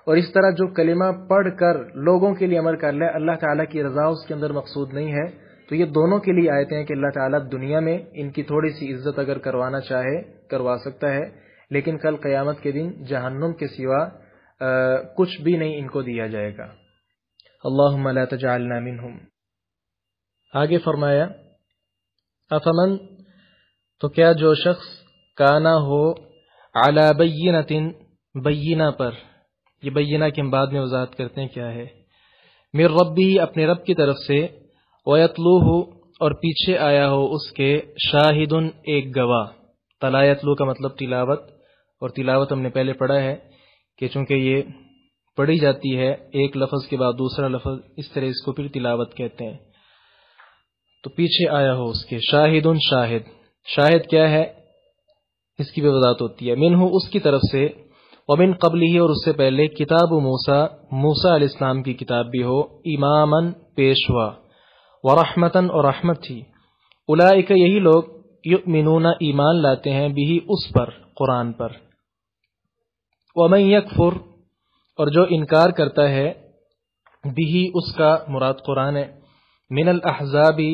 S1: और इस तरह जो कलेमा पढ़कर लोगों के लिए अमल कर ले अल्लाह ताला की रजा उसके अंदर मकसूद नहीं है तो ये दोनों के लिए आयतें हैं कि अल्लाह ताला दुनिया में इनकी थोड़ी सी इज्जत अगर करवाना चाहे करवा सकता है लेकिन कल कयामत के दिन जहन्नुम के सिवा आ, कुछ भी नहीं इनको दिया जाएगा अल्लाह ला आगे फरमाया अफमन तो क्या जो शख्स काना हो आला बीना तिन बैना पर यह बैना के हम बाद में वजात करते हैं क्या है मेर रब भी अपने रब की तरफ से वतलू हो और पीछे आया हो उसके शाहिद एक गवाह तलायतलू का मतलब तिलावत और तिलावत हमने पहले पढ़ा है कि चूंकि ये पढ़ी जाती है एक लफज के बाद दूसरा लफज इस तरह इसको फिर तिलावत कहते हैं तो पीछे आया हो उसके शाहिद शाहिद शाहिद क्या है इसकी भी वजात होती है मिन उसकी तरफ से अमिन कबल ही और उससे पहले किताब मूसा मूसा इस्लाम की किताब भी हो इमामन पेशवा व रहमतन और रहमत थी उलाइक यही लोग युमिनूना ईमान लाते हैं भी उस पर कुरान पर वमन यकफुर और जो इनकार करता है भी उसका मुराद कुरान है मिनल अहजाबी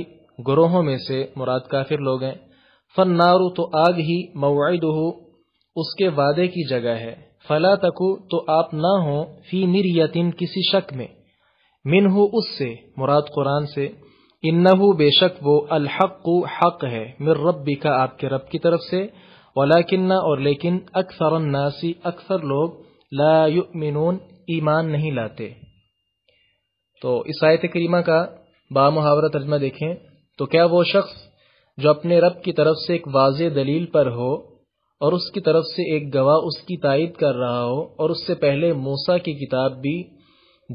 S1: ग्रोहों में से मुराद काफिर लोग हैं फन नारू तो आग ही मवाद हो उसके वादे की जगह है फला तक तो आप ना हो फी निर्यतिन किसी शक में मिन हो उससे मुराद कुरान से इन बेशक वो अलहक हक है मिर रब्बी का आपके रब की तरफ से किन्ना और लेकिन अक्सर नासी अक्सर लोग ला युमिनून ईमान नहीं लाते तो इस आयत करीमा का बामुहावरा तर्जमा देखें तो क्या वो शख्स जो अपने रब की तरफ से एक वाज दलील पर हो और उसकी तरफ से एक गवाह उसकी तायद कर रहा हो और उससे पहले मूसा की किताब भी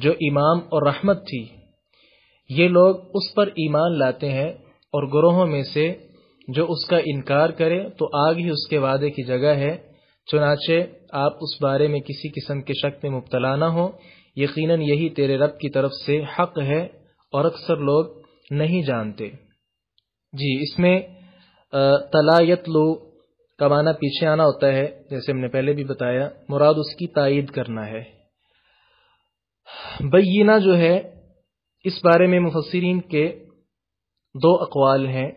S1: जो इमाम और रहमत थी ये लोग उस पर ईमान लाते हैं और ग्रोहों में से जो उसका इनकार करे तो आग ही उसके वादे की जगह है चुनाचे आप उस बारे में किसी किस्म के शक में मुबतला ना हो यकीनन यही तेरे रब की तरफ से हक है और अक्सर लोग नहीं जानते जी इसमें लो का माना पीछे आना होता है जैसे हमने पहले भी बताया मुराद उसकी तायद करना है बीना जो है इस बारे में मुफसरीन के दो अकवाल हैं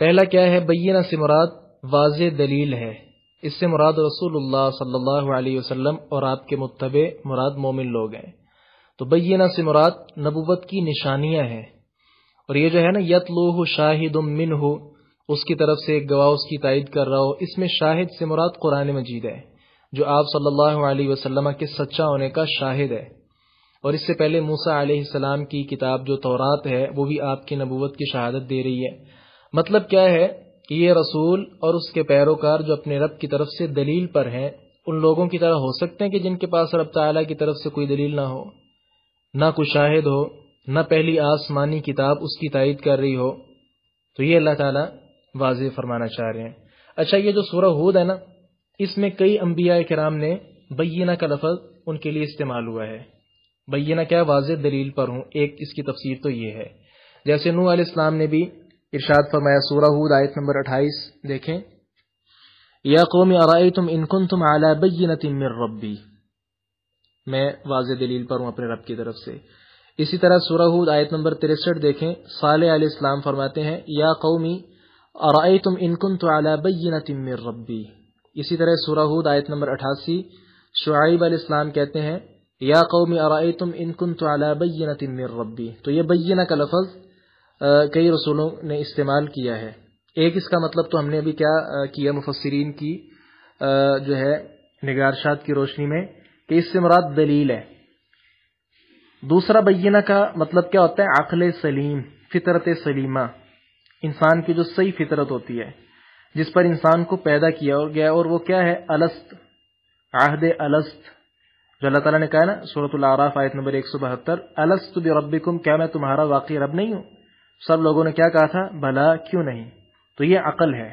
S1: पहला क्या है बीना से मुराद वाज दलील है इससे मुराद रसूलुल्लाह सल्लल्लाहु अलैहि वसल्लम और आपके मुतबे मुराद मोमिन लोग हैं तो बीना से मुराद नबूवत की निशानियां हैं और ये जो है ना लोह शाहिद मिन हो उसकी तरफ से एक गवाह उसकी तायद कर रहा हो इसमें शाहिद से मुराद कुरान मजीद है जो आप सल्लल्लाहु अलैहि वसल्लम के सच्चा होने का शाहिद है और इससे पहले मूसा सलाम की किताब जो तौरात है वो भी आपकी नबूवत की शहादत दे रही है मतलब क्या है कि ये रसूल और उसके पैरोकार जो अपने रब की तरफ से दलील पर हैं उन लोगों की तरह हो सकते हैं कि जिनके पास रब तला की तरफ से कोई दलील ना हो ना कोई शाहिद हो न पहली आसमानी किताब उसकी तायद कर रही हो तो ये अल्लाह ताला वाजे फरमाना चाह रहे हैं अच्छा ये जो सूरह हूद है ना इसमें कई अम्बिया कराम ने बैना का लफज उनके लिए इस्तेमाल हुआ है बैना क्या वाज दलील पर हूं एक इसकी तफसीर तो ये है जैसे नू आलाम ने भी इर्शाद फरमाया सूरह हूद आयत नंबर अट्ठाईस देखें या कौम अराई तुम इनकुन तुम आला बैन तिमिर रबी मैं वाज दलील पर हूं अपने रब की तरफ से इसी तरह सूरहूद आयत नंबर तिरसठ देखें साल इस्लाम फरमाते हैं या कौमी अराय तुम इनकुन तो अलाबैन तिमिर रबी इसी तरह सूरहूद आयत नंबर अठासी शुआब इस्लाम कहते हैं या कौमी अराय तुम इनकुन तो अलाबैन तिमिर रबी तो यह बैना का लफज कई रसूलों ने इस्तेमाल किया है एक इसका मतलब तो हमने अभी क्या किया मुफसरीन की जो है निगारशात की रोशनी में कि इससे मुराद दलील है दूसरा बैना का मतलब क्या होता है अखल सलीम फितरत सलीमा इंसान की जो सही फितरत होती है जिस पर इंसान को पैदा किया और गया और वो क्या है अलस्त आहद अलस्त जो अल्लाह तला ने कहा ना सूरत आराफ आयत नंबर एक सौ बहत्तर अलस्त रबिकुम क्या मैं तुम्हारा वाकई रब नहीं हूं सब लोगों ने क्या कहा था भला क्यों नहीं तो ये अकल है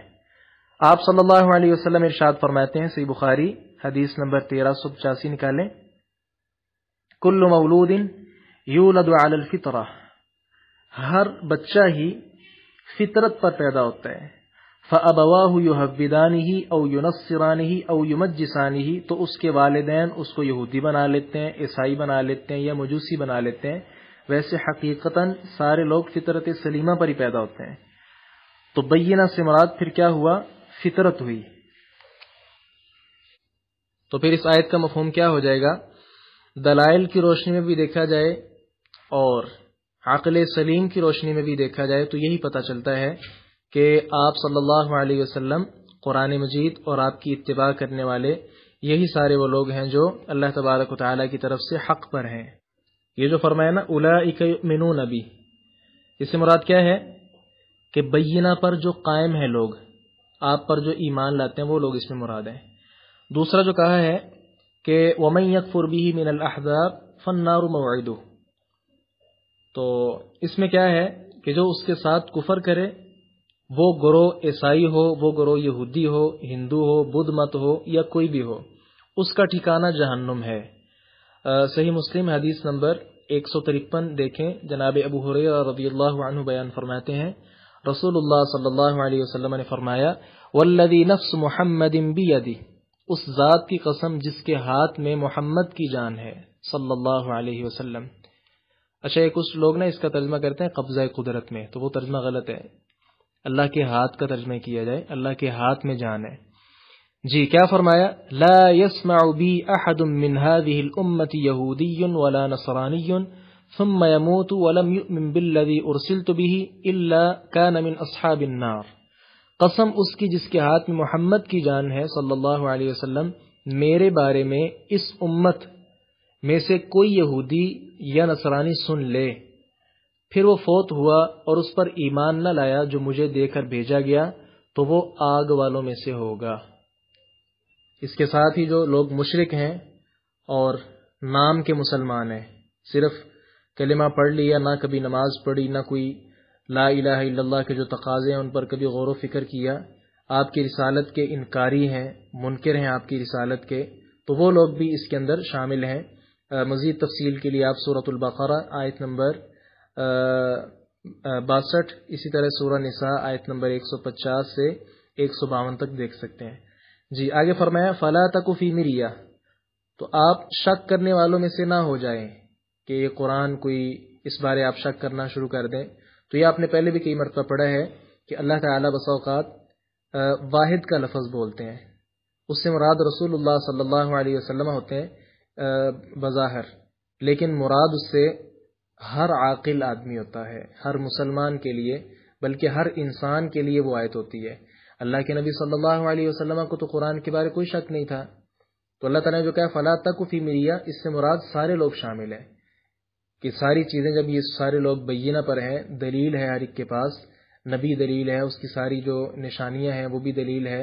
S1: आप सल्लल्लाहु अलैहि वसल्लम इरशाद फरमाते हैं सही बुखारी हदीस नंबर तेरह सौ पचासी निकालें कुल्ल मौलूदिन यूलद अलफितरा हर बच्चा ही फितरत पर पैदा होता है फ़अबवाह युहविदानी ही औ युनसरानी ही औ युमजिसानी ही तो उसके वालदेन उसको यहूदी बना लेते हैं ईसाई बना लेते हैं या मजूसी बना लेते हैं वैसे हकीकता सारे लोग फितरत सलीमा पर ही पैदा होते हैं तो बैना से मुराद फिर क्या हुआ फितरत हुई तो फिर इस आयत का मफहम क्या हो जाएगा दलाइल की रोशनी में भी देखा जाए और अकल सलीम की रोशनी में भी देखा जाए तो यही पता चलता है कि आप सल्लल्लाहु अलैहि वसल्लम कुरान मजीद और आपकी इतबा करने वाले यही सारे वो लोग हैं जो अल्लाह तबारक वाली की तरफ से हक पर हैं ये जो फरमाया ना उला मिनू नबी इससे मुराद क्या है कि बैना पर जो कायम है लोग आप पर जो ईमान लाते हैं वो लोग इसमें मुराद हैं दूसरा जो कहा है कि वमन यकफुर बिही मिन अहजाब फ़न्नार मवैदू तो इसमें क्या है कि जो उसके साथ कुफर करे वो ग्रोह ईसाई हो वो ग्रोह यहूदी हो हिंदू हो बुद्ध मत हो या कोई भी हो उसका ठिकाना जहन्नुम है आ, सही मुस्लिम हदीस नंबर एक सौ तिरपन देखें जनाब अबू हुरैरा बयान फरमाते हैं रसूलुल्लाह सल्लल्लाहु अलैहि वसल्लम ने फरमाया वल्लदी नफ्स मुहम्मदिन बियदी उस जात की कसम जिसके हाथ में मोहम्मद की जान है सल्लल्लाहु अलैहि वसल्लम अच्छा ये कुछ लोग ना इसका तर्जमा करते हैं कब्ज़ा कुदरत में तो वो तर्जमा गलत है अल्लाह के हाथ का तर्जमा किया जाए अल्लाह के हाथ में जान है जी क्या फरमाया ला ثم يموت ولم يؤمن بالذي ارسلت به الا كان من اصحاب النار कसम उसकी जिसके हाथ में मोहम्मद की जान है सल्लल्लाहु अलैहि वसल्लम मेरे बारे में इस उम्मत में से कोई यहूदी या नसरानी सुन ले फिर वो फोत हुआ और उस पर ईमान न लाया जो मुझे देकर भेजा गया तो वो आग वालों में से होगा इसके साथ ही जो लोग मुशरक हैं और नाम के मुसलमान हैं सिर्फ कलिमा पढ़ लिया ना कभी नमाज पढ़ी ना कोई ला इलाहा के जो तकाजे हैं उन पर कभी गौर फिक्र किया आपकी रिसालत के इनकारी हैं मुनकर हैं आपकी रिसालत के तो वो लोग भी इसके अंदर शामिल हैं मज़ीद तफसील के लिए आप सूरतुल्बकरा आयत नंबर बासठ इसी तरह सूरह निसा आयत नंबर 150 से एक तक देख सकते हैं जी आगे फरमाया फला तकुफ़ी मिरिया तो आप शक करने वालों में से ना हो जाएं कि ये कुरान कोई इस बारे आप शक करना शुरू कर दें तो यह आपने पहले भी कई मरतबा पढ़ा है कि अल्लाह ताला बसौकात वाहिद का लफज बोलते हैं उससे मुराद रसूलुल्लाह सल्लल्लाहु अलैहि वसल्लम होते हैं बज़ाहर लेकिन मुराद उससे हर आकिल आदमी होता है हर मुसलमान के लिए बल्कि हर इंसान के लिए वो आयत होती है अल्लाह के नबी सल्लल्लाहु अलैहि वसल्लम को तो कुरान के बारे कोई शक नहीं था तो अल्लाह तला जो कहा फ़ला तक फी मिरिया इससे मुराद सारे लोग शामिल हैं कि सारी चीज़ें जब ये सारे लोग बैना पर हैं दलील है हर एक के पास नबी दलील है उसकी सारी जो निशानियां हैं वो भी दलील है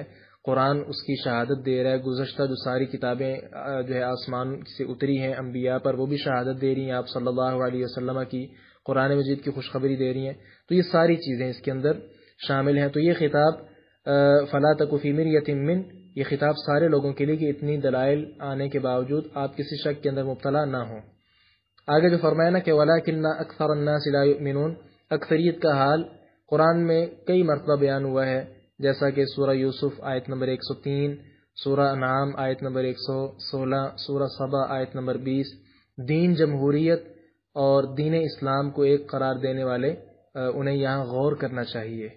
S1: कुरान उसकी शहादत दे रहा है गुजशत जो सारी किताबें जो है आसमान से उतरी हैं अम्बिया पर वो भी शहादत दे रही हैं आप सल्लल्लाहु अलैहि वसल्लम की कुरान मजीद की खुशखबरी दे रही हैं तो ये सारी चीज़ें इसके अंदर शामिल हैं तो ये खिताब फ़ला तकफ़ी या यतिमिन ये खिताब सारे लोगों के लिए कि इतनी दलाइल आने के बावजूद आप किसी शक के अंदर मुबतला ना हों आगे जो फरमाया ना कि वला किन्ना अक्सर मिनून अक्सरीत का हाल कुरान में कई मरतबा बयान हुआ है जैसा कि सूरह यूसुफ आयत नंबर एक सौ तीन सूरह नाम आयत नंबर एक सौ सोलह सूरह सबा आयत नंबर बीस दीन जमहूरीत और दीन इस्लाम को एक करार देने वाले उन्हें यहाँ गौर करना चाहिए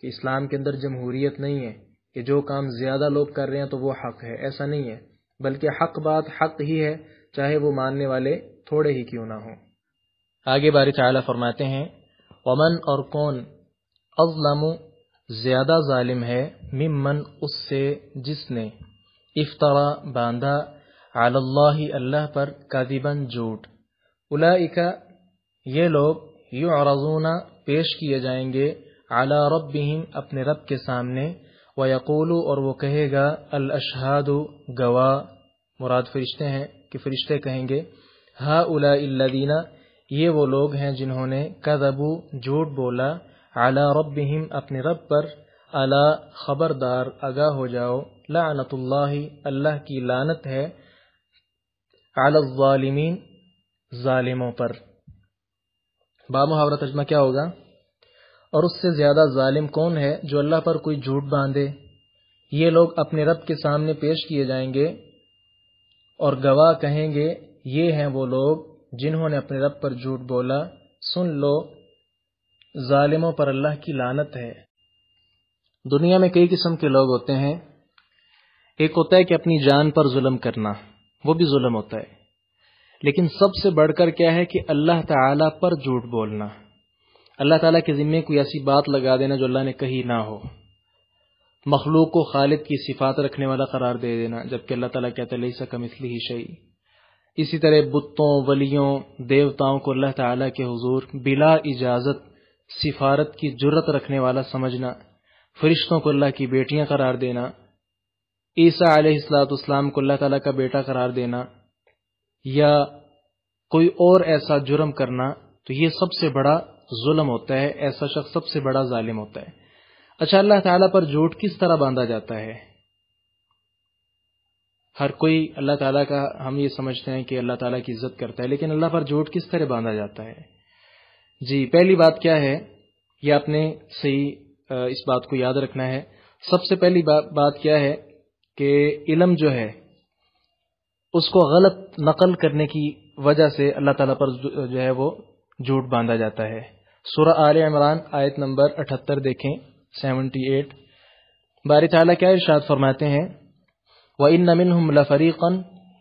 S1: कि इस्लाम के अंदर जमहूरियत नहीं है कि जो काम ज़्यादा लोग कर रहे हैं तो वो हक है ऐसा नहीं है बल्कि हक बात हक ही है चाहे वो मानने वाले थोड़े ही क्यों ना हो आगे बारी ताला फरमाते हैं वमन और कौन अजलम ज़्यादा जालिम है मिमन उससे जिसने इफ्तरा बांधा अल्लाह अल्लाह पर कादिबन झूठ उलाइका ये लोग यू आरजूना पेश किए जाएंगे आला रबीम अपने रब के सामने व यकोलू और वो कहेगा अल अशहादु गवाह मुराद फरिश्ते हैं कि फरिश्ते कहेंगे हा उलादीना ये वो लोग हैं जिन्होंने कदबू झूठ बोला अला रब अपने रब पर अला खबरदार आगा हो जाओ लानतुल्लाहि अल्लाह की लानत है अलमीन ालिमों पर बामुहावरा तजमा क्या होगा और उससे ज़्यादा ालिम कौन है जो अल्लाह पर कोई झूठ बांधे ये लोग अपने रब के सामने पेश किए जाएंगे और गवाह कहेंगे ये हैं वो लोग जिन्होंने अपने रब पर झूठ बोला सुन लो जालिमों पर अल्लाह की लानत है दुनिया में कई किस्म के लोग होते हैं एक होता है कि अपनी जान पर जुल्म करना वो भी जुल्म होता है लेकिन सबसे बढ़कर क्या है कि अल्लाह ताला पर झूठ बोलना अल्लाह ताला के ज़िम्मे कोई ऐसी बात लगा देना जो अल्लाह ने कही ना हो मखलूक को खालिद की सिफात रखने वाला करार दे देना जबकि अल्लाह ताला कहते है सकम इसलिए ही शई इसी तरह बुतों वलियों देवताओं को अल्लाह ताला के हुजूर बिला इजाज़त सिफारत की जरूरत रखने वाला समझना फरिश्तों को अल्लाह की बेटियां करार देना ईसा इस्लाम को अल्लाह ताला का बेटा करार देना या कोई और ऐसा जुर्म करना तो ये सबसे बड़ा जुल्म होता है ऐसा शख्स सबसे बड़ा जालिम होता है अच्छा अल्लाह ताला पर झूठ किस तरह बांधा जाता है हर कोई अल्लाह ताला का हम ये समझते हैं कि अल्लाह ताला की इज्जत करता है लेकिन अल्लाह पर झूठ किस तरह बांधा जाता है जी पहली बात क्या है ये आपने सही इस बात को याद रखना है सबसे पहली बा, बात क्या है कि इलम जो है उसको गलत नकल करने की वजह से अल्लाह ताला पर जो है वो झूठ बांधा जाता है सूरह आल इमरान आयत नंबर 78 देखें 78 बारी ताला क्या इरशाद फरमाते हैं व इन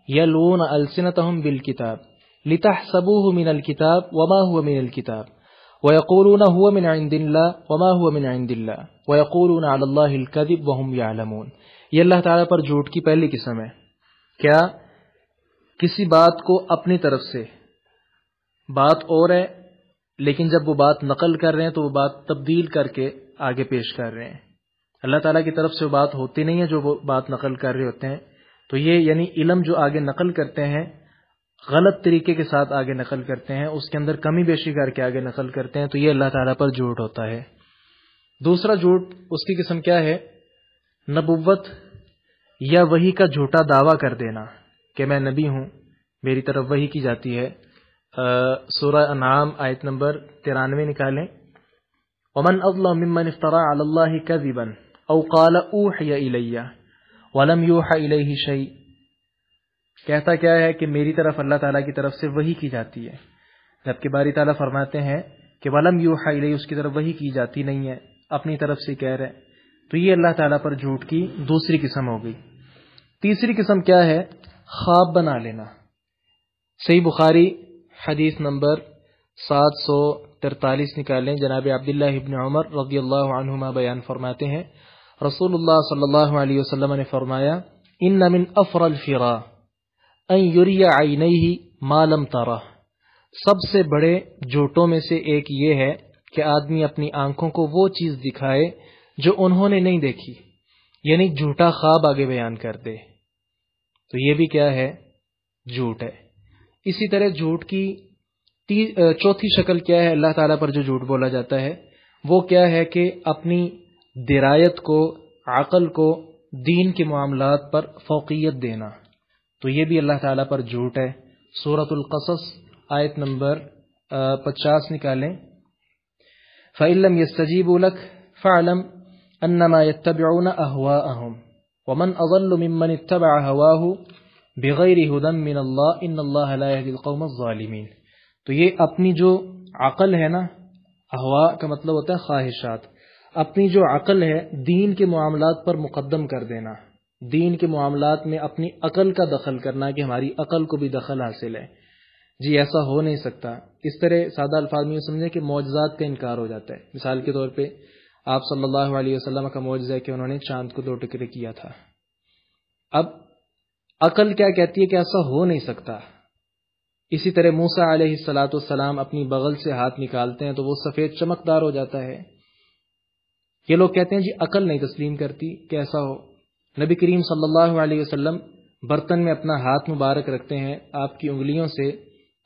S1: يلون लफरीकन بالكتاب لتحسبوه من الكتاب وما هو من الكتاب ويقولون هو من عند الله मिन هو من عند الله ويقولون على الله الكذب وهم يعلمون ये अल्लाह ताला पर झूठ की पहली किस्म है क्या किसी बात को अपनी तरफ से बात और है लेकिन जब वो बात नकल कर रहे हैं तो वो बात तब्दील करके आगे पेश कर रहे हैं अल्लाह ताला की तरफ से बात होती नहीं है जो वो बात नकल कर रहे होते हैं तो ये यानी इलम जो आगे नकल करते हैं गलत तरीके के साथ आगे नकल करते हैं उसके अंदर कमी बेशी करके आगे नकल करते हैं तो ये अल्लाह ताला पर झूठ होता है दूसरा झूठ उसकी किस्म क्या है नबुवत या वही का झूठा दावा कर देना कि मैं नबी हूं मेरी तरफ वही की जाती है सूरह अनाम आयत नंबर तिरानवे निकालें ओमन अल्लाह मिमन इफ्तरा अल्लाह कजीबन औ काल ऊहिया इलैया वलम यूहा इलैहि शई कहता क्या है कि मेरी तरफ अल्लाह ताला की तरफ से वही की जाती है जबकि बारी ताला फरमाते हैं कि वलम यूहा इलैहि उसकी तरफ वही की जाती नहीं है अपनी तरफ से कह रहे तो ये अल्लाह ताला पर झूठ की दूसरी किस्म हो गई तीसरी किस्म क्या है ख्वाब बना लेना सही बुखारी हदीस नंबर सात सौ तिरतालीस निकालें जनाब अब्दुल्ला इबन उमर रजी अल्लाह बयान फरमाते हैं रसूल सल्लल्लाहु अलैहि ने फरमाया इन नमिन अफरल फिरा यूरिया आइनही मालम तारा सबसे बड़े जोटों में से एक ये है कि आदमी अपनी आंखों को वो चीज़ दिखाए जो उन्होंने नहीं देखी यानी झूठा ख्वाब आगे बयान कर दे तो ये भी क्या है झूठ है इसी तरह झूठ की चौथी शक्ल क्या है अल्लाह ताला पर जो झूठ बोला जाता है वो क्या है कि अपनी दिरायत को अक़ल को दीन के मामला पर फोकियत देना तो यह भी अल्लाह ताला पर झूठ है सूरतुल्कसस आयत नंबर पचास निकालें फ़ैलम यस्तजीब उलक फ़ालम अन्नमा तो ये अपनी जो अक़ल है ना अहवा का मतलब होता है ख्वाहिशात अपनी जो अकल है दीन के मामला पर मुकदम कर देना दीन के मामला में अपनी अकल का दखल करना कि हमारी अकल को भी दखल हासिल है जी ऐसा हो नहीं सकता इस तरह सादा अल्फाज में समझे कि मुआजात का इनकार हो जाता है मिसाल के तौर पर आप सल्लल्लाहु अलैहि वसल्लम का मुआजा है कि उन्होंने चांद को दो टुकड़े किया था अब अकल क्या कहती है कि ऐसा हो नहीं सकता इसी तरह मूसा सलाम अपनी बगल से हाथ निकालते हैं तो वो सफेद चमकदार हो जाता है ये लोग कहते हैं जी अकल नहीं तस्लीम करती कैसा हो नबी करीम सल्लल्लाहु अलैहि वसल्लम बर्तन में अपना हाथ मुबारक रखते हैं आपकी उंगलियों से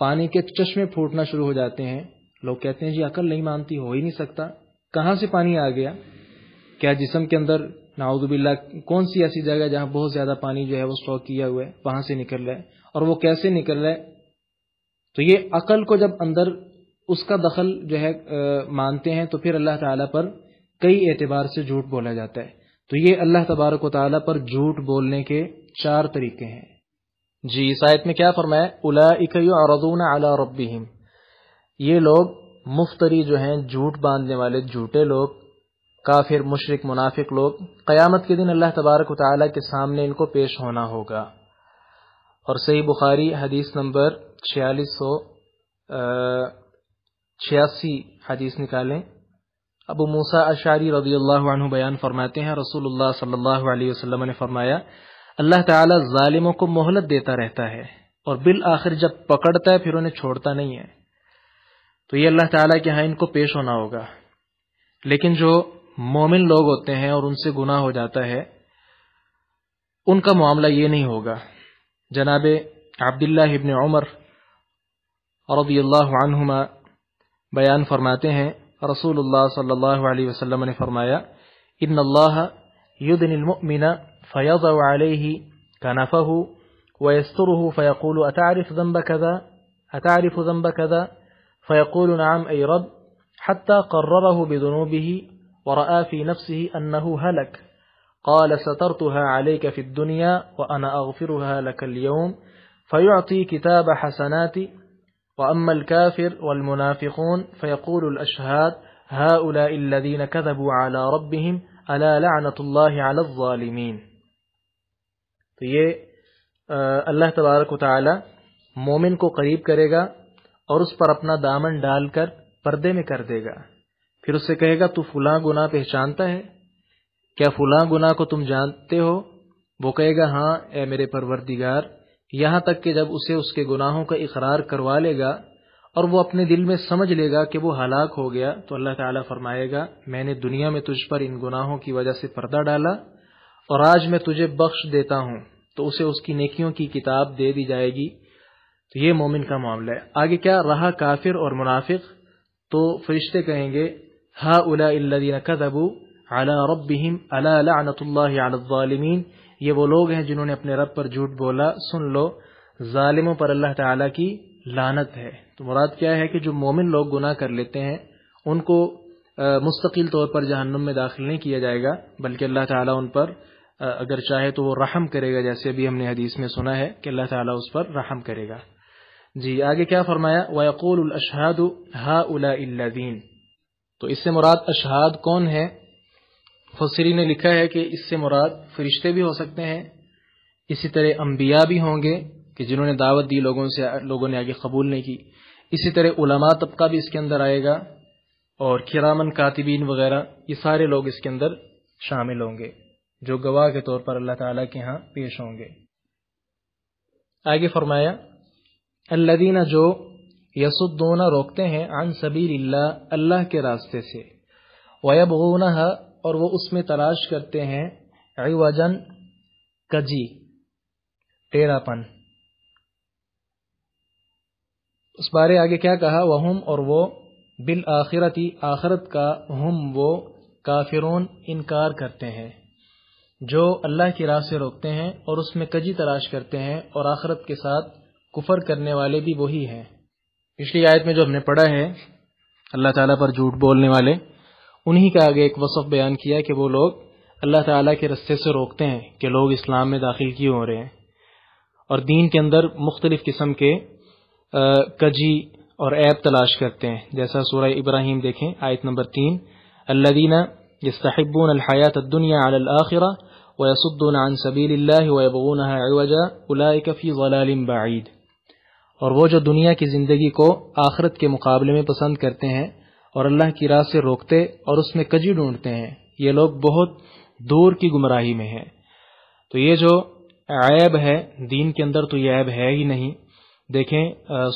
S1: पानी के चश्मे फूटना शुरू हो जाते हैं लोग कहते हैं जी अकल नहीं मानती हो ही नहीं सकता कहाँ से पानी आ गया क्या जिसम के अंदर नाउदबिल्ला कौन सी ऐसी जगह जहाँ बहुत ज्यादा पानी जो है वो स्टॉक किया हुआ है वहां से निकल रहा है और वो कैसे निकल रहा है तो ये अकल को जब अंदर उसका दखल जो है आ, मानते हैं तो फिर अल्लाह ताला पर कई एतबार से झूठ बोला जाता है तो ये अल्लाह तबारक वाली पर झूठ बोलने के चार तरीके हैं जी शायद में क्या फरमाया उला अरदून अला रबीम ये लोग मुफ्तरी जो हैं झूठ बांधने वाले झूठे लोग काफिर मुशरक मुनाफिक लोग क़यामत के दिन अल्लाह तबारक वाली के सामने इनको पेश होना होगा और सही बुखारी हदीस नंबर छियालीस सौ छियासी हदीस निकालें अब मूसा अशारी रदी अल्लाह बयान फरमाते हैं रसूल सल्लल्लाहु अलैहि ने फरमाया अल्लाह ताला को मोहलत देता रहता है और बिल आखिर जब पकड़ता है फिर उन्हें छोड़ता नहीं है तो ये अल्लाह ताला के यहाँ इनको पेश होना होगा लेकिन जो मोमिन लोग होते हैं और उनसे गुनाह हो जाता है उनका मामला ये नहीं होगा जनाब अब्दुल्ला इबन उमर और अल्लाह बयान फरमाते हैं رسول الله صلى الله عليه وسلم ने ان الله يدن المؤمن فيضع عليه كنفه ويستره فيقول أتعرف ذنب كذا أتعرف ذنب كذا فيقول نعم أي رب حتى قرره بذنوبه ورأى في نفسه أنه هلك قال سترتها عليك في الدنيا وأنا أغفرها لك اليوم فيعطي كتاب حسنات وأما الكافر والمنافقون فيقول الأشهاد هؤلاء الذين كذبوا على ربهم ألا لعنة الله على الظالمين तो ये अल्लाह तबारक ताली मोमिन को करीब करेगा और उस पर अपना दामन डालकर पर्दे में कर देगा फिर उससे कहेगा तू फुला गुना पहचानता है क्या फुला गुना को तुम जानते हो वो कहेगा हाँ ए मेरे परवरदिगार यहाँ तक कि जब उसे उसके गुनाहों का इकरार करवा लेगा और वो अपने दिल में समझ लेगा कि वो हलाक हो गया तो अल्लाह ताला फरमाएगा मैंने दुनिया में तुझ पर इन गुनाहों की वजह से पर्दा डाला और आज मैं तुझे बख्श देता हूँ तो उसे उसकी नेकियों की किताब दे दी जाएगी तो ये मोमिन का मामला है आगे क्या रहा काफिर और मुनाफिक तो फरिश्ते कहेंगे हा उला दबू अला रबिम अला ये वो लोग हैं जिन्होंने अपने रब पर झूठ बोला सुन लो जालिमों पर अल्लाह ताला की लानत है तो मुराद क्या है कि जो मोमिन लोग गुनाह कर लेते हैं उनको मुस्तकिल तौर पर जहन्नुम में दाखिल नहीं किया जाएगा बल्कि अल्लाह ताला उन पर अगर चाहे तो वो रहम करेगा जैसे अभी हमने हदीस में सुना है कि अल्लाह ताला उस पर रहम करेगा जी आगे क्या फरमाया वयकुल अशहाद हा उलादीन तो इससे मुराद अशहाद कौन है मुफसरी ने लिखा है कि इससे मुराद फरिश्ते भी हो सकते हैं इसी तरह अम्बिया भी होंगे कि जिन्होंने दावत दी लोगों से लोगों ने आगे कबूल नहीं की इसी तरह उलमा तबका भी इसके अंदर आएगा और किरामन कातिबीन वगैरह ये सारे लोग इसके अंदर शामिल होंगे जो गवाह के तौर पर अल्लाह ताला के यहाँ पेश होंगे आगे फरमाया अल्लादीना जो यसुद्दोना रोकते हैं अन सबीर अल्लाह के रास्ते से वयबगोना और वो उसमें तलाश करते हैं अवजन कजी टेरापन उस बारे आगे क्या कहा वहम और वो बिल आखिरती आखरत का हम वो काफिरून इनकार करते हैं जो अल्लाह की राह से रोकते हैं और उसमें कजी तलाश करते हैं और आखरत के साथ कुफर करने वाले भी वही हैं पिछली आयत में जो हमने पढ़ा है अल्लाह ताला पर झूठ बोलने वाले उन्हीं का आगे एक वसफ़ बयान किया कि वो लोग अल्लाह ताला के रस्ते से रोकते हैं कि लोग इस्लाम में दाखिल क्यों हो रहे हैं और दीन के अंदर मुख्तलिफ़ किस्म के कजी और ऐप तलाश करते हैं जैसा सूर्य इब्राहिम देखें आयत नंबर तीन अल्लादीना यस्तहबून अलहयात दुनिया आखिरा वसुद्दून आन सबील वबून अवजा उलाकफ़ी वलालम बाईद और वो जो दुनिया की ज़िंदगी को आखरत के मुकाबले में पसंद करते हैं और अल्लाह की राह से रोकते और उसमें कजी ढूंढते हैं ये लोग बहुत दूर की गुमराही में हैं तो ये जो ऐब है दीन के अंदर तो ये ऐब है ही नहीं देखें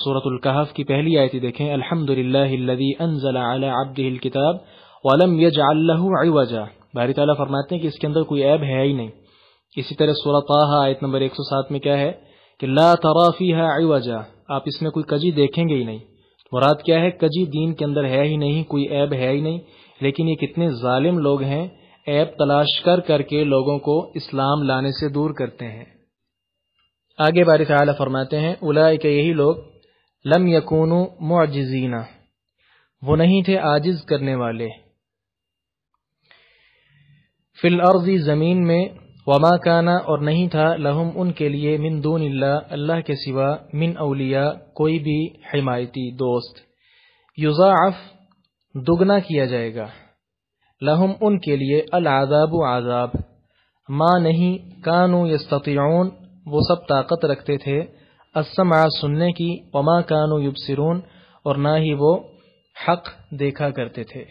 S1: सूरतुल कहफ की पहली आयत देखें अल्हम्दुलिल्लाहिल्लज़ी अनज़ला अला अब्दिहिल किताब वलम यजअल लहू बारी ताला फरमाते हैं कि इसके अंदर कोई ऐब है ही नहीं इसी तरह सूरत ताहा आयत नंबर 107 में क्या है कि ला तरा फीहा इवजा आप इसमें कोई कजी देखेंगे ही नहीं मुराद क्या है कजी दीन के अंदर है ही नहीं कोई ऐब है ही नहीं लेकिन ये कितने जालिम लोग हैं ऐब तलाश कर करके लोगों को इस्लाम लाने से दूर करते हैं आगे बारिश ख्याल फरमाते हैं उलाए के यही लोग लम यकून मुआजीना वो नहीं थे आजिज करने वाले फिल अर्जी ज़मीन में वमा काना और नहीं था लहुम उनके लिए मिन दून अल्लाह के सिवा मिन अलिया कोई भी हिमायती दोस्त युजाफ दुगना किया जाएगा लहुम उनके लिए अल आजाब आजाब माँ नहीं कानू यस्तून वो सब ताकत रखते थे असमा सुनने की वमा कानू युबसरून और ना ही वो हक देखा करते थे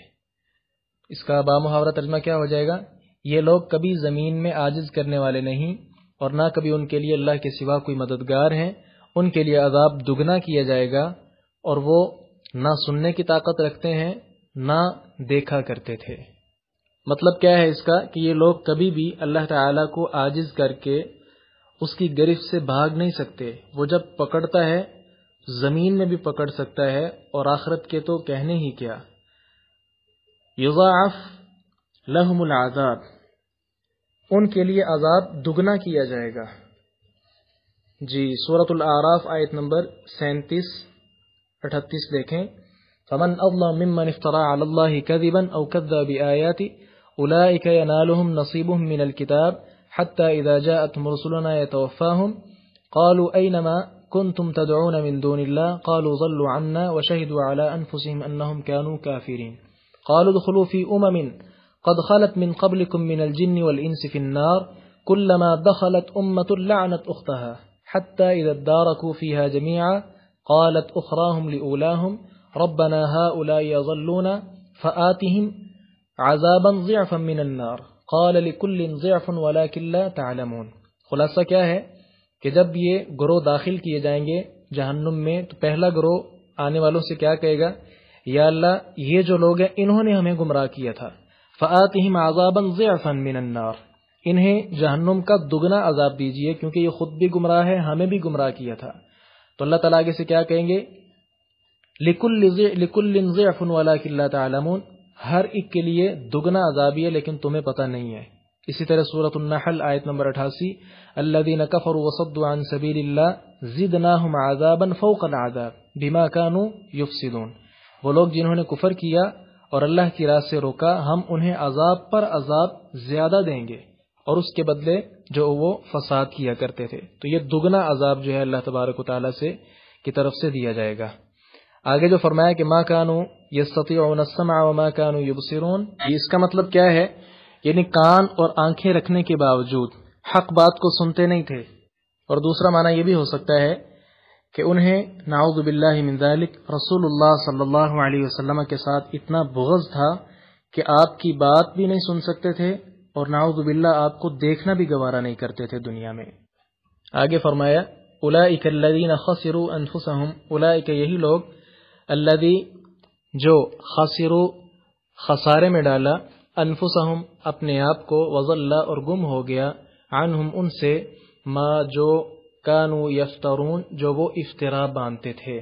S1: इसका बा मुहावरा तर्जमा क्या हो जाएगा ये लोग कभी ज़मीन में आजिज करने वाले नहीं और ना कभी उनके लिए अल्लाह के सिवा कोई मददगार हैं उनके लिए अजाब दुगना किया जाएगा और वो ना सुनने की ताकत रखते हैं ना देखा करते थे मतलब क्या है इसका कि ये लोग कभी भी अल्लाह ताला को आजिज करके उसकी गरिफ से भाग नहीं सकते वो जब पकड़ता है जमीन में भी पकड़ सकता है और आखरत के तो कहने ही क्या युवा کے आजाब عذاب دگنا کیا جائے گا جی سورة الاعراف آیت نمبر नंबर اٹھتیس دیکھیں فمن اللہ ممن افترا इफ्तरा अल्लाह कदिबन او कद्दा बिआयाति أولئك ينالهم نصيبهم من الكتاب حتى إذا جاءتهم رسلنا يتوفاهم قالوا أينما كنتم تدعون من دون الله قالوا ظلوا عنا وشهدوا على أنفسهم أنهم كانوا كافرين قالوا ادخلوا في أمم قد خلت من قبلكم من الجن والإنس في النار كلما دخلت أمة لعنت أختها حتى إذا اداركوا فيها جميعا قالت أخراهم لأولاهم ربنا هؤلاء يظلون فآتهم عذابا ضعفا من النار قال لكل ضعف ولكن لا تعلمون खुलासा क्या है कि जब ये ग्रोह दाखिल किए जाएंगे जहन्नुम में तो पहला ग्रोह आने वालों से क्या कहेगा या अल्लाह ये जो लोग हैं इन्होंने हमें गुमराह किया था फ़ातहिम आज़ाबन ज़ियाफ़न मिनन्नार इन्हें जहन्नुम का दुगना अजाब दीजिए क्योंकि ये खुद भी गुमराह है हमें भी गुमराह किया था तो अल्लाह तला आगे से क्या कहेंगे लिकुल्लिन ज़ियाफ़न वाला किल्ला तमून हर एक के लिए दुगना अजाब है लेकिन तुम्हें पता नहीं है इसी तरह सूरत नहल आयत नंबर अठासी अल्लादीन कफर वसदान सबील्ला जिद नाहम आजाबन फ़ोकल आजाब बीमा कानू युफसिदून वो लोग जिन्होंने कुफर किया और अल्लाह की राह से रोका हम उन्हें अजाब पर अजाब ज्यादा देंगे और उसके बदले जो वो फसाद किया करते थे तो ये दुगना अजाब जो है अल्लाह तबारक ताली से की तरफ से दिया जाएगा आगे जो फरमाया कि माँ कानू ये सतीसमा व माँ कानू युबसरून इसका मतलब क्या है यानी कान और आंखें रखने के बावजूद हक बात को सुनते नहीं थे और दूसरा माना यह भी हो सकता है कि उन्हें नाउदबिल्लाजालिक रसूलुल्लाह सल्लल्लाहु अलैहि वसल्लम के साथ इतना बुगज था कि आपकी बात भी नहीं सुन सकते थे और नाउदबिल्ला आपको देखना भी गवारा नहीं करते थे दुनिया में आगे फरमाया उलादीन खसरू अनफुसहम उला यही लोग अल्लादी जो खसरू खसारे में डाला अनफुसहम अपने आप को वजल्ला और गुम हो गया अनहुम उनसे माँ जो कानू यफ्तरून जो वो इफ्तरा बांधते थे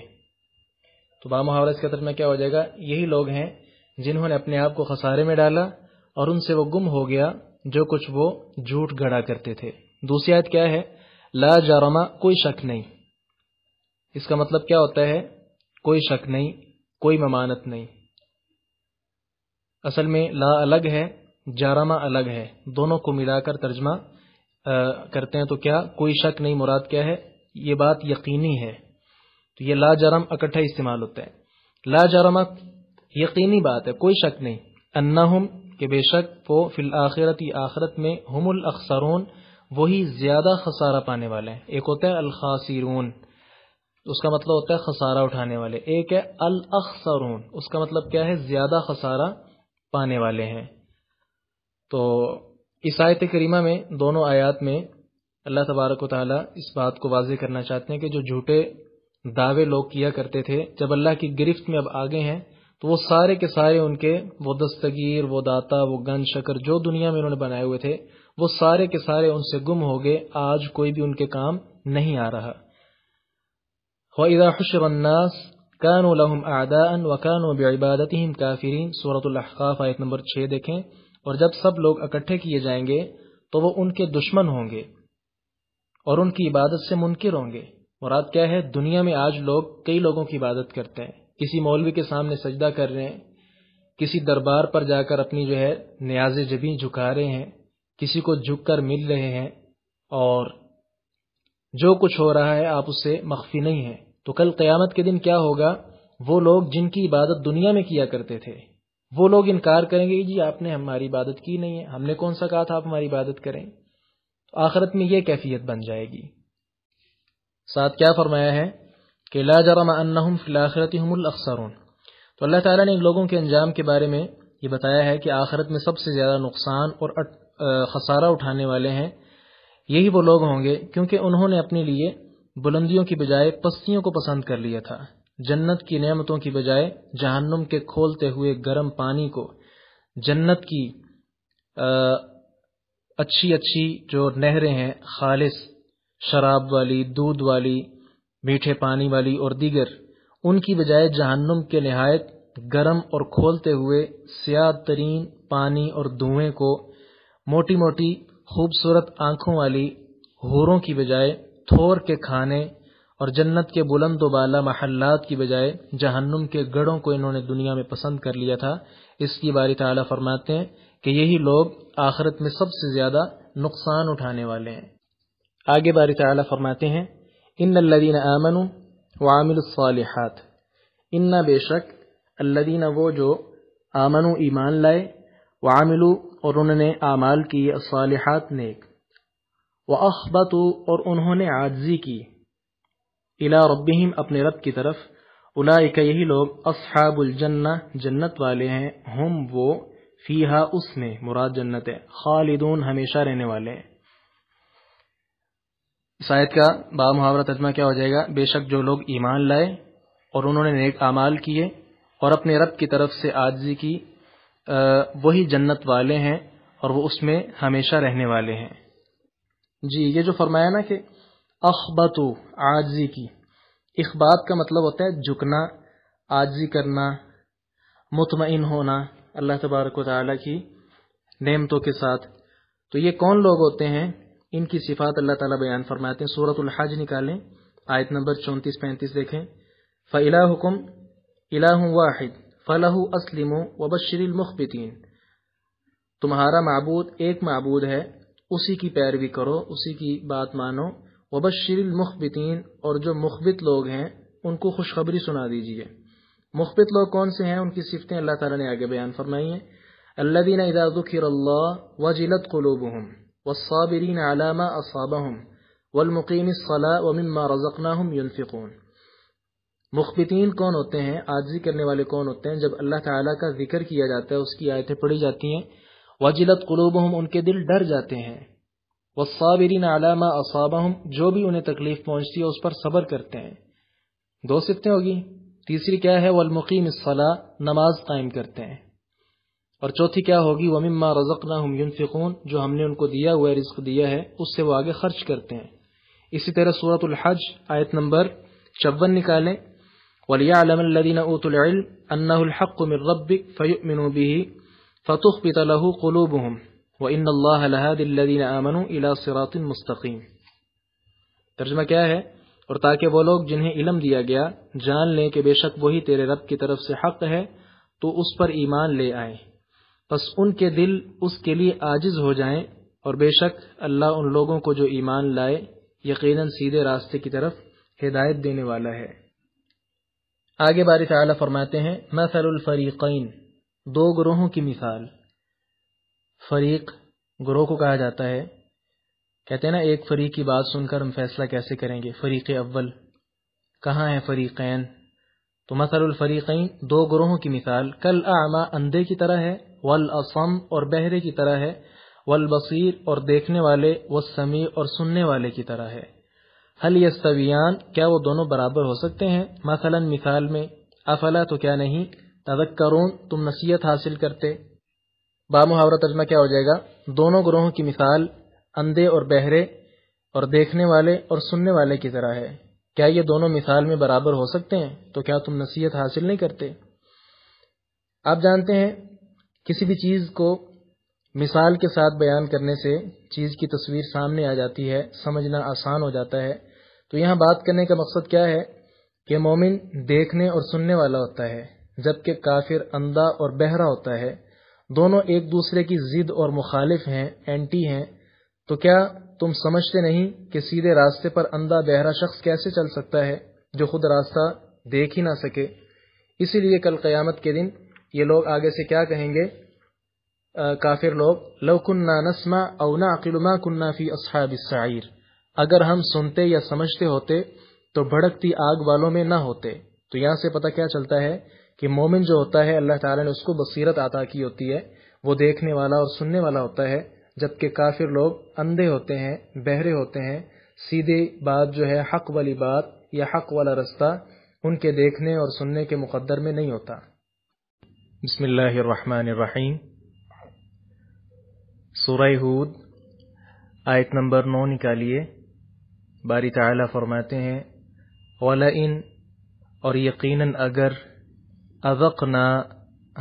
S1: तो बा मुहावरा इसके तरफ में क्या हो जाएगा यही लोग हैं जिन्होंने अपने आप को खसारे में डाला और उनसे वो गुम हो गया जो कुछ वो झूठ गड़ा करते थे दूसरी आयत क्या है ला जारमा कोई शक नहीं इसका मतलब क्या होता है कोई शक नहीं कोई ममानत नहीं असल में ला अलग है जारामा अलग है दोनों को मिलाकर तर्जमा करते हैं तो क्या कोई शक नहीं मुराद क्या है ये बात यकीनी है तो ये लाजरम इकट्ठा इस्तेमाल होता है लाजरमा यकीनी बात है कोई शक नहीं अन्ना हम के बेशक वो फिल आखिरत आखिरत में हमल अक्सरून वही ज्यादा खसारा पाने वाले हैं एक होता है अलखासिरून उसका मतलब होता है खसारा उठाने वाले एक है अल अखसरून उसका मतलब क्या है ज्यादा खसारा पाने वाले हैं तो ईसायत करीमा में दोनों आयात में अल्लाह तबारक इस बात को वाजे करना चाहते हैं कि जो झूठे दावे लोग किया करते थे जब अल्लाह की गिरफ्त में अब आगे हैं तो वो सारे के सारे उनके वो दस्तगीर वो दाता वो गन शकर जो दुनिया में उन्होंने बनाए हुए थे वो सारे के सारे उनसे गुम हो गए आज कोई भी उनके काम नहीं आ रहा वईदा खुशबन्नास कान लहम आदान वकान बेबादत काफिरीन सूरत आयत नंबर छः देखें और जब सब लोग इकट्ठे किए जाएंगे तो वो उनके दुश्मन होंगे और उनकी इबादत से मुनकिर होंगे मुराद क्या है दुनिया में आज लोग कई लोगों की इबादत करते हैं किसी मौलवी के सामने सजदा कर रहे हैं किसी दरबार पर जाकर अपनी जो है न्याज जबी झुका रहे हैं किसी को झुक कर मिल रहे हैं और जो कुछ हो रहा है आप उससे मख्फी नहीं है तो कल क़यामत के दिन क्या होगा वो लोग जिनकी इबादत दुनिया में किया करते थे वो लोग इनकार करेंगे कि जी आपने हमारी इबादत की नहीं है हमने कौन सा कहा था आप हमारी इबादत करें तो आखिरत में ये कैफियत बन जाएगी साथ क्या फरमाया है कि ला जरम अन्नहुम फिलाखरत अक्सरून तो अल्लाह ताला ने इन लोगों के अंजाम के बारे में ये बताया है कि आखिरत में सबसे ज़्यादा नुकसान और खसारा उठाने वाले हैं यही वो लोग होंगे क्योंकि उन्होंने अपने लिए बुलंदियों की बजाय पस्तियों को पसंद कर लिया था जन्नत की नेमतों की बजाय जहन्नुम के खोलते हुए गर्म पानी को जन्नत की अच्छी अच्छी जो नहरें हैं खालिस शराब वाली दूध वाली मीठे पानी वाली और दीगर उनकी बजाय जहन्नुम के नहायत गर्म और खोलते हुए सिया तरीन पानी और धुएं को मोटी मोटी खूबसूरत आंखों वाली होरों की बजाय थोर के खाने और जन्नत के बुलंद बाला महल्लात की बजाय जहन्नुम के गढ़ों को इन्होंने दुनिया में पसंद कर लिया था इसकी बारी तला फरमाते हैं कि यही लोग आखिरत में सबसे ज्यादा नुकसान उठाने वाले हैं आगे बारी तला फरमाते हैं इन लदीन आमनु वामिलसालहत इन्ना बेशक अल्लदीन वो जो आमनु ईमान लाए वामिलू और उन्होंने आमाल की सालहत नेक व अखबत और उन्होंने आजजी की इला रब्बिहिम अपने रब की तरफ का यही लोग असहाबुल जन्ना जन्नत वाले हैं हम वो फीहा उसमें मुराद जन्नत है खालिदून हमेशा रहने वाले हैं शायद का बा मुहावरा तजमा क्या हो जाएगा बेशक जो लोग ईमान लाए और उन्होंने नेक अमाल किए और अपने रब की तरफ से आजी की वही जन्नत वाले हैं और वो उसमें हमेशा रहने वाले हैं जी ये जो फरमाया ना कि अखबतु आजी की इखबात का मतलब होता है झुकना आजी करना मुतमिन होना अल्लाह तबारक की नमतों के साथ तो ये कौन लोग होते हैं इनकी सिफात अल्लाह ताला बयान फरमाते हैं सूरत हज निकालें आयत नंबर चौंतीस पैंतीस देखें फ़ला हुकुम इलाह वाहिद फ़लाह असलिम वबशरी मुखबितीन तुम्हारा मबूद एक मबूद है उसी की पैरवी करो उसी की बात मानो वबशरिल मुखबितीन और जो मुखबित लोग हैं उनको खुशखबरी सुना दीजिए मुखबित लोग कौन से हैं उनकी सिफतें अल्लाह ताला ने आगे बयान फरमाई हैं अल्लादीन इदाज़ुखिरल्लाह वजिलत क़ुलूबुहुम वस्साबिरीन अलामा असाबहुम वलमुकीम सला वमिम्मा रज़क़नाहुम युनफ़िक़ून मुखबितीन कौन होते हैं आजी करने वाले कौन होते हैं जब अल्लाह ताला का जिक्र किया जाता है उसकी आयतें पढ़ी जाती हैं वजिलत क़ुलूबहुम उनके दिल डर जाते हैं वसाबिरीन अलामा हम जो भी उन्हें तकलीफ पहुंचती है उस पर सब्र करते हैं दो सिफतें होगी तीसरी क्या है वलमुकीम सलाह नमाज कायम करते हैं और चौथी क्या होगी वमिम्मा रजकना हम जो हमने उनको दिया हुआ रिस्क दिया है उससे वो आगे खर्च करते हैं इसी तरह सूरत हज आयत नंबर चौवन निकालें वलियादीन उतुल अन्नाहक़ मिर रब्बिक फ़युमिन बिही वइन अल्लाह लहदिल्लिन आमनु इला सिरातिन मुस्तकीम तर्जमा क्या है और ताकि वो लोग जिन्हें इलम दिया गया जान लें कि बेशक वही तेरे रब की तरफ से हक है तो उस पर ईमान ले आए बस उनके दिल उसके लिए आजिज हो जाएं और बेशक अल्लाह उन लोगों को जो ईमान लाए यकीनन सीधे रास्ते की तरफ हिदायत देने वाला है आगे बारी ताला फरमाते हैं मसलफरीक़ैन दो ग्रोहों की मिसाल फरीक ग्रोह को कहा जाता है कहते हैं ना एक फरीक की बात सुनकर हम फैसला कैसे करेंगे फरीक अव्वल कहाँ है फरीकैन तो मसरुल दो ग्रोहों की मिसाल कल आमा अंधे की तरह है वल असम और बहरे की तरह है वल बसीर और देखने वाले व समी और सुनने वाले की तरह है हल यस्तवियान क्या वो दोनों बराबर हो सकते हैं मसलन मिसाल में अफला तो क्या नहीं तजक्करून तुम नसीहत हासिल करते बा मुहावरा तर्जमा क्या हो जाएगा दोनों ग्रोहों की मिसाल अंधे और बहरे और देखने वाले और सुनने वाले की तरह है क्या ये दोनों मिसाल में बराबर हो सकते हैं तो क्या तुम नसीहत हासिल नहीं करते आप जानते हैं किसी भी चीज को मिसाल के साथ बयान करने से चीज की तस्वीर सामने आ जाती है समझना आसान हो जाता है तो यहां बात करने का मकसद क्या है कि मोमिन देखने और सुनने वाला होता है जबकि काफिर अंधा और बहरा होता है दोनों एक दूसरे की जिद और मुखालिफ हैं एंटी हैं तो क्या तुम समझते नहीं कि सीधे रास्ते पर अंधा बहरा शख्स कैसे चल सकता है जो खुद रास्ता देख ही ना सके इसीलिए कल क़यामत के दिन ये लोग आगे से क्या कहेंगे आ, काफिर लोग लव कुन्ना नस्मा अवना अकिलुमा कुन्ना फ़ी असहाबिसर अगर हम सुनते या समझते होते तो भड़कती आग वालों में ना होते तो यहां से पता क्या चलता है कि मोमिन जो होता है अल्लाह ताला ने उसको बसीरत अता की होती है वो देखने वाला और सुनने वाला होता है जबकि काफिर लोग अंधे होते हैं बहरे होते हैं सीधे बात जो है हक वाली बात या हक वाला रास्ता उनके देखने और सुनने के मुकदर में नहीं होता बिस्मिल्लाहमानीम सूरह आयत नंबर नौ निकालिए बारी तला फरमाते हैं वाला इन और यकीनन अगर अवकना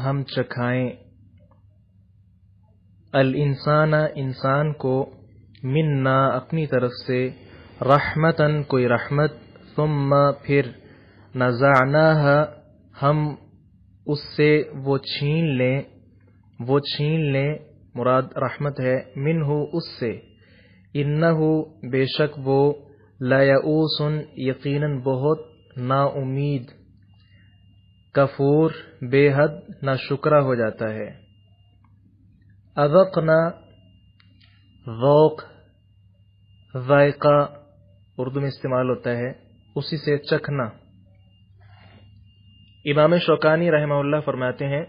S1: हम चखाएं अल इंसाना इंसान को मिन्ना अपनी तरफ से रहमतन कोई रहमत सुम फिर नजाना हम उससे वो छीन लें वो छीन लें मुराद रहमत है मिन हो उससे इन्न हो बेशक वो लयाऊसन यकीनन बहुत नाउमीद कफूर बेहद शुक्रा हो जाता है अवक नौक वायका उर्दू में इस्तेमाल होता है उसी से चखना इमाम शौकानी रहमल्ला फरमाते हैं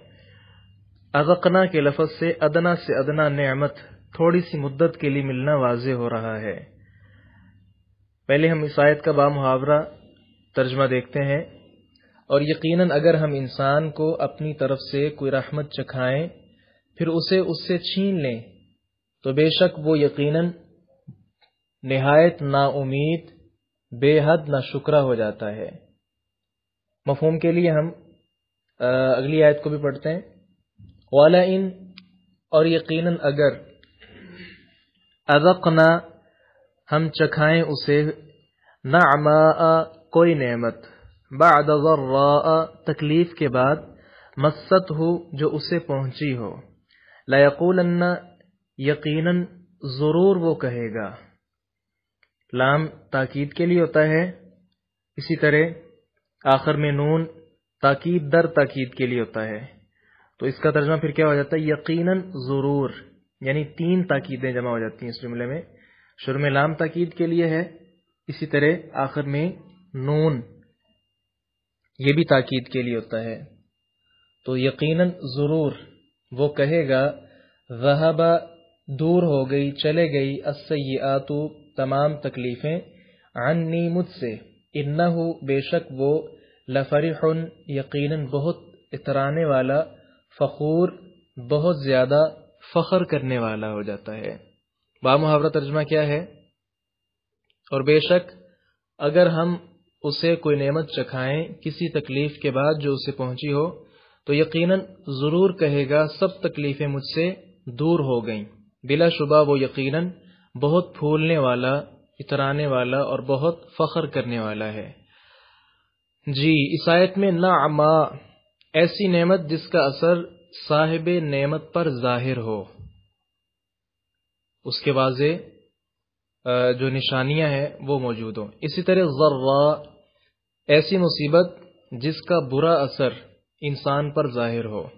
S1: अगकना के लफज से अदना से अदना नमत थोड़ी सी मुद्दत के लिए मिलना वाज हो रहा है पहले हम इस आयत का बा मुहावरा तर्जमा देखते हैं और यकीनन अगर हम इंसान को अपनी तरफ से कोई रहमत चखाएं फिर उसे उससे छीन लें तो बेशक वो यकीनन ना उम्मीद बेहद ना शुक्र हो जाता है मफहम के लिए हम अगली आयत को भी पढ़ते हैं वाला इन और यकीनन अगर ना हम चखाएं उसे ना कोई नेमत बाद तकलीफ के बाद मस्त हो जो उसे पहुंची हो लयकुलन्ना यकीनन जरूर वो कहेगा लाम ताकीद के लिए होता है इसी तरह आखिर में नून ताकीद दर ताकीद के लिए होता है तो इसका तर्जमा फिर क्या हो जाता है यकीनन जरूर यानी तीन ताकीदें जमा हो जाती हैं इस जुमले में शुरू में लाम ताकीद के लिए है इसी तरह आखिर में नून ये भी ताकीद के लिए होता है तो यकीनन ज़रूर वो कहेगा वहबा दूर हो गई चले गई असैयातु तमाम तकलीफ़ें अन्नी मुझसे इन्ना बेशक वो लफरह यकीनन बहुत इतराने वाला फ़खूर बहुत ज़्यादा फ़ख्र करने वाला हो जाता है बा मुहावरा तर्जमा क्या है और बेशक अगर हम उसे कोई नेमत चखाएं किसी तकलीफ के बाद जो उसे पहुंची हो तो यकीनन ज़रूर कहेगा सब तकलीफ़ें मुझसे दूर हो गईं बिला शुबा वो यकीनन बहुत फूलने वाला इतराने वाला और बहुत फ़ख्र करने वाला है जी ईसायत में नामा ऐसी नेमत जिसका असर साहिब नेमत पर जाहिर हो उसके वाजे जो निशानियां हैं वो मौजूद हों इसी तरह ज़र्रा ऐसी मुसीबत जिसका बुरा असर इंसान पर जाहिर हो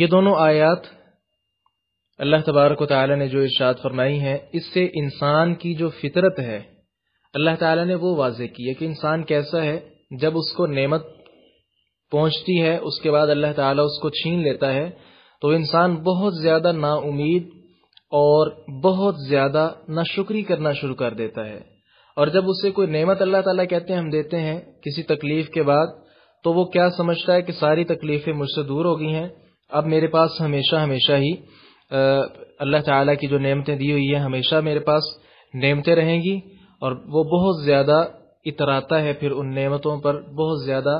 S1: ये दोनों आयात अल्लाह तबारक ताली ने जो इर्शाद फरमाई है इससे इंसान की जो फितरत है अल्लाह ताला ने वो वाजे की है कि इंसान कैसा है जब उसको नेमत पहुंचती है उसके बाद अल्लाह ताला उसको छीन लेता है तो इंसान बहुत ज़्यादा नाउमीद और बहुत ज़्यादा नाशुक्री करना शुरू कर देता है और जब उसे कोई नेमत अल्लाह ताला कहते हैं हम देते हैं किसी तकलीफ के बाद तो वो क्या समझता है कि सारी तकलीफ़ें मुझसे दूर हो गई हैं अब मेरे पास हमेशा हमेशा ही अल्लाह ताला की जो नेमतें दी हुई हैं हमेशा मेरे पास नेमतें रहेंगी और वो बहुत ज़्यादा इतराता है फिर उन नेमतों पर बहुत ज़्यादा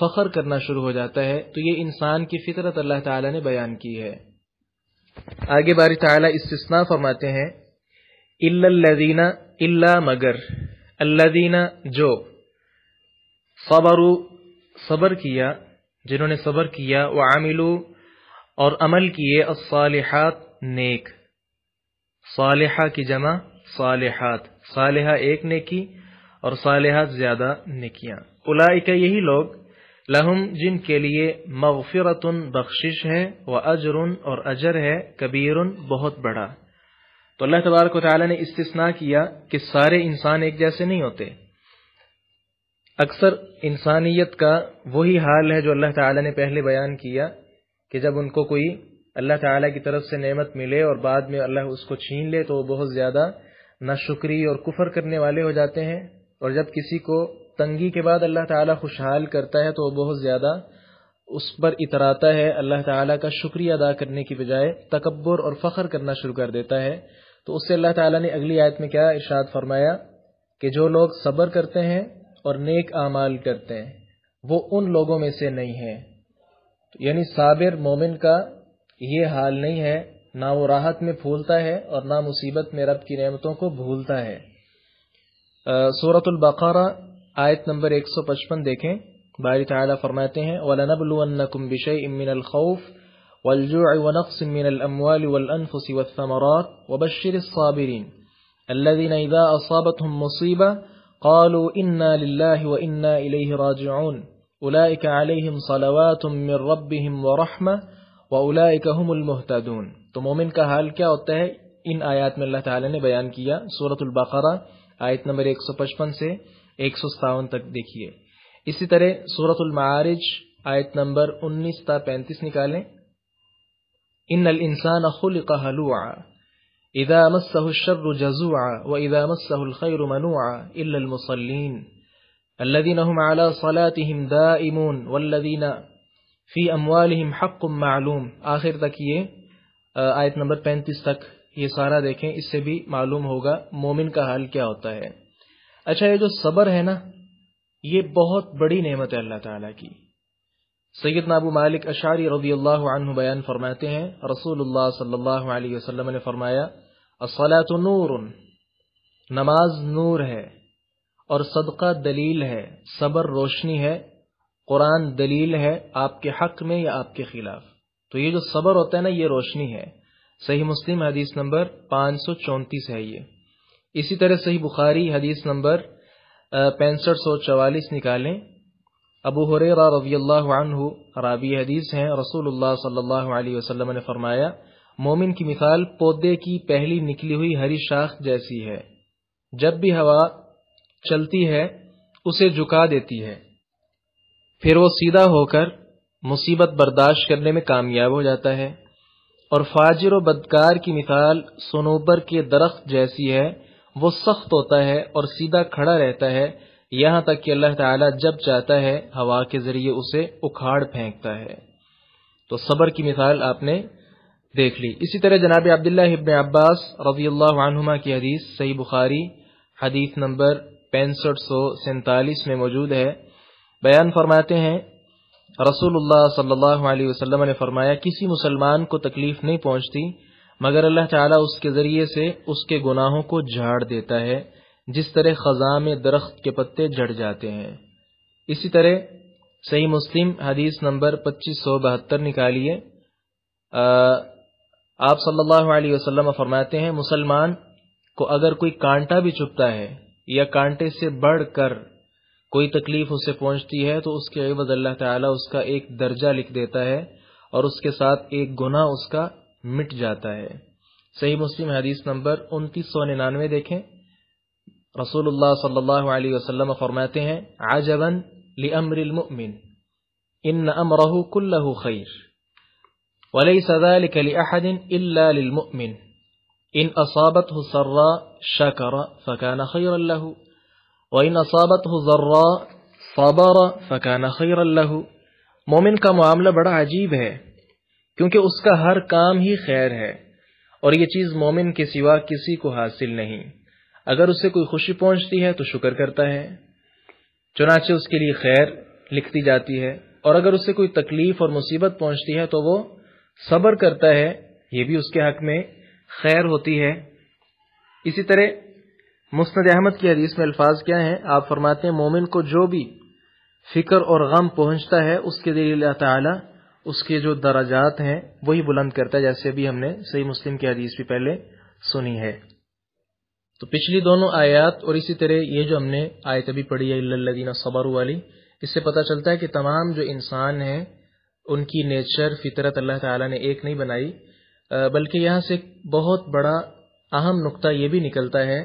S1: फ़ख्र करना शुरू हो जाता है तो ये इंसान की फितरत अल्लाह ताला ने बयान की है आगे बारी ताला इस्तना फरमाते हैं इल्लल्लज़ीना इल्ला मगर अल्लादीना जो सबरु सबर किया जिन्होंने सबर किया व आमिलू और अमल किए असालिहात नेक सालहा की जमा सालिहात सालहा एक नेकी और सालिहात ज्यादा नेकियां उलाइका यही लोग लहुम जिनके लिए मगफिरत बख्शिश है व अजर और अजर है कबीर बहुत बड़ा तो अल्लाह तबारक ने इस्तना किया कि सारे इंसान एक जैसे नहीं होते अक्सर इंसानियत का वही हाल है जो अल्लाह ताला ने पहले बयान किया कि जब उनको कोई अल्लाह ताला की तरफ से नेमत मिले और बाद में अल्लाह उसको छीन ले तो वो बहुत ज़्यादा नाशुक्री और कुफर करने वाले हो जाते हैं और जब किसी को तंगी के बाद अल्लाह ताला खुशहाल करता है तो वो बहुत ज़्यादा उस पर इतराता है अल्लाह ताला का शुक्रिया अदा करने की बजाय तकबर और फ़ख्र करना शुरू कर देता है तो उससे अल्लाह ताला ने अगली आयत में क्या इर्शाद फरमाया कि जो लोग सब्र करते हैं और नेक आमाल करते हैं वो उन लोगों में से नहीं है तो यानी साबिर मोमिन का ये हाल नहीं है ना वो राहत में फूलता है और ना मुसीबत में रब की नेमतों को भूलता है सूरतुल्बारा आयत नंबर 155 देखें बारी ताला फरमाते हैं वला नबलुअन्नकुम बिशैइ मिनल खौफ वलजुअ वनक्स मिनल अमवाल वलअनफुस वथमरात वबशिरिस साबिरिन الذين اذا اصابتهم مصيبه قالوا انا لله وانا اليه راجعون اولئك عليهم صلوات من ربهم ورحمه واولئك هم المهتدون तो मोमिन का हाल क्या होता है इन आयत में अल्लाह ताला ने बयान किया सूरह अल बकरा आयत नंबर 155 से एक तक देखिए इसी तरह सूरतुल मारिज आयत नंबर 19 ता 35 निकालें इन इंसान अखुल कहलुआ इदा मस्सहु जजुआ व इदा मस्सहु खैर मनुआ इल्लमसलिन الذين هم على صلاتهم دائمون والذين في اموالهم حق معلوم आखिर तक ये आयत नंबर 35 तक ये सारा देखें इससे भी मालूम होगा मोमिन का हाल क्या होता है अच्छा ये जो सबर है ना ये बहुत बड़ी नेमत है अल्लाह ताला की सैयद नाबू मालिक अशारी रबी अल्लाह बयान फरमाते हैं रसूलुल्लाह सल्लल्लाहु अलैहि वसल्लम ने फरमाया असलात नूर नमाज नूर है और सदका दलील है सबर रोशनी है कुरान दलील है आपके हक में या आपके खिलाफ तो ये जो सबर होता है ना ये रोशनी है सही मुस्लिम हदीस नंबर पाँच है ये इसी तरह सही बुखारी हदीस नंबर पैंसठ सौ चवालीस निकालें अबू हुरैरा रजी हदीस हैं रसूलुल्लाह सल्लल्लाहु अलैहि वसल्लम ने फरमाया मोमिन की मिसाल पौधे की पहली निकली हुई हरी शाख जैसी है जब भी हवा चलती है उसे झुका देती है फिर वो सीधा होकर मुसीबत बर्दाश्त करने में कामयाब हो जाता है और फाजिर व बदकार की मिसाल सोनोबर के दरख्त जैसी है वो सख्त होता है और सीधा खड़ा रहता है यहाँ तक कि अल्लाह ताला जब चाहता है हवा के ज़रिए उसे उखाड़ फेंकता है तो सबर की मिसाल आपने देख ली इसी तरह जनाब अब्दुल्ला इबन अब्बास रजी अल्लाहमा की हदीस सही बुखारी हदीस नंबर पैंसठ सौ सैतालीस में मौजूद है बयान फरमाते हैं रसूलुल्लाह सल्लल्लाहु अलैहि वसल्लम ने फरमाया किसी मुसलमान को तकलीफ नहीं पहुंचती मगर अल्लाह ताला उसके ज़रिए से उसके गुनाहों को झाड़ देता है जिस तरह ख़जा में दरख्त के पत्ते झड़ जाते हैं इसी तरह सही मुस्लिम हदीस नंबर पच्चीस सौ बहत्तर निकालिए आप सल्लल्लाहु अलैहि वसल्लम फरमाते हैं मुसलमान को अगर कोई कांटा भी चुपता है या कांटे से बढ़कर कोई तकलीफ उसे पहुंचती है तो उसके अवज अल्लाह ताला उसका एक दर्जा लिख देता है और उसके साथ एक गुना उसका मिट जाता है सही मुस्लिम हदीस नंबर उनतीस सौ निन्यानवे देखें रसूलुल्लाह सल्लल्लाहु अलैहि वसल्लम फरमाते हैं आजबन लिअमरिलमुमिन इन अमरहु कुल्लहु खैर وليس ذلك لأحد إلا للمؤمن إن أصابته سراء شكر فكان خيرا له وإن أصابته ضراء صبر فكان خيرا له मोमिन का मामला बड़ा अजीब है क्योंकि उसका हर काम ही खैर है और ये चीज मोमिन के सिवा किसी को हासिल नहीं अगर उसे कोई खुशी पहुंचती है तो शुक्र करता है चुनाचे उसके लिए खैर लिखती जाती है और अगर उसे कोई तकलीफ और मुसीबत पहुंचती है तो वो सब्र करता है ये भी उसके हक में खैर होती है इसी तरह मुस्ंद अहमद की हदीस में अल्फाज क्या हैं आप फरमाते हैं मोमिन को जो भी फिक्र और गम पहुंचता है उसके दिल अल्लाह ताला उसके जो दराजात हैं वही बुलंद करता है जैसे अभी हमने सही मुस्लिम की हदीस भी पहले सुनी है तो पिछली दोनों आयात और इसी तरह ये जो हमने आयत अभी पढ़ी है लदीना सबर वाली इससे पता चलता है कि तमाम जो इंसान हैं उनकी नेचर फितरत अल्लाह ताला ने एक नहीं बनाई बल्कि यहाँ से बहुत बड़ा अहम नुकता ये भी निकलता है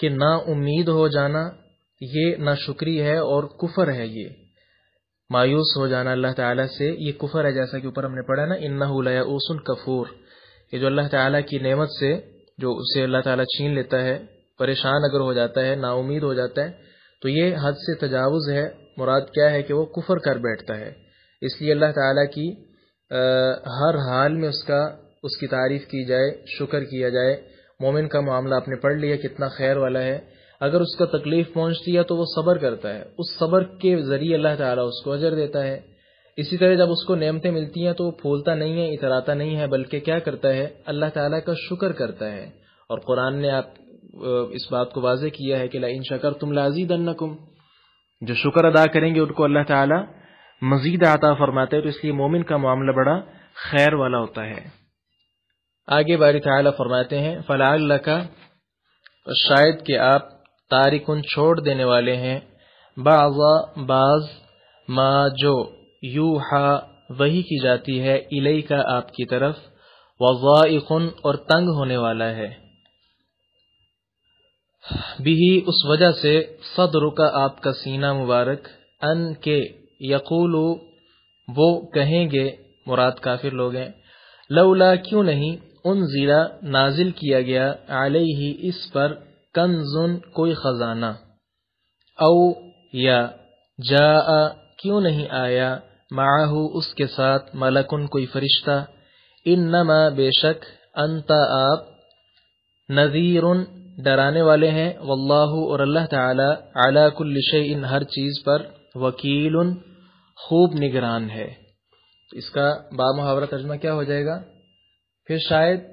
S1: कि ना उम्मीद हो जाना ये ना शुक्री है और कुफर है ये मायूस हो जाना अल्लाह ताला से ये कुफर है जैसा कि ऊपर हमने पढ़ा ना इन्ना लयाउसन कफूर ये जो अल्लाह ताला की नेमत से जो उसे अल्लाह ताला छीन लेता है परेशान अगर हो जाता है नाउमीद हो जाता है तो ये हद से तजावज़ है मुराद क्या है कि वो कुफर कर बैठता है इसलिए अल्लाह ताला की आ, हर हाल में उसका उसकी तारीफ़ की जाए शुक्र किया जाए मोमिन का मामला आपने पढ़ लिया कितना खैर वाला है अगर उसका तकलीफ पहुंचती है तो वो सबर करता है उस सबर के जरिए अल्लाह ताला उसको अजर देता है इसी तरह जब उसको नियमतें मिलती हैं तो वो फूलता नहीं है इतराता नहीं है बल्कि क्या करता है अल्लाह ताला का शुक्र करता है और कुरान ने आप इस बात को वाजे किया है कि ला इन शकर तुम लाजीद जो शुक्र अदा करेंगे उनको अल्लाह ताला मजीद आता फरमाते हैं तो इसलिए मोमिन का मामला बड़ा खैर वाला होता है आगे बारी ताला फरमाते हैं फलाल का शायद कि आप तारिकुन छोड़ देने वाले हैं बाज़ा बाज मा जो यू हा वही की जाती है इलई का आपकी तरफ वज़ाइकुन और तंग होने वाला है बिही उस वजह से सदर का आपका सीना मुबारक अन के यकूलू वो कहेंगे मुराद काफिर लोग हैं लौला क्यों नहीं उन जीरा नाजिल किया गया ही इस पर कंजुन कोई खजाना औ या जा क्यों नहीं आया माहू उसके साथ मलकुन कोई फरिश्ता इन नमा बेशक अंता आप नज़ीर डराने वाले हैं वल्लाहु और अल्लाह ताला अला कुल्ल इन हर चीज़ पर वकील उन खूब निगरान है तो इसका बा मुहावरा तर्जमा क्या हो जाएगा फिर शायद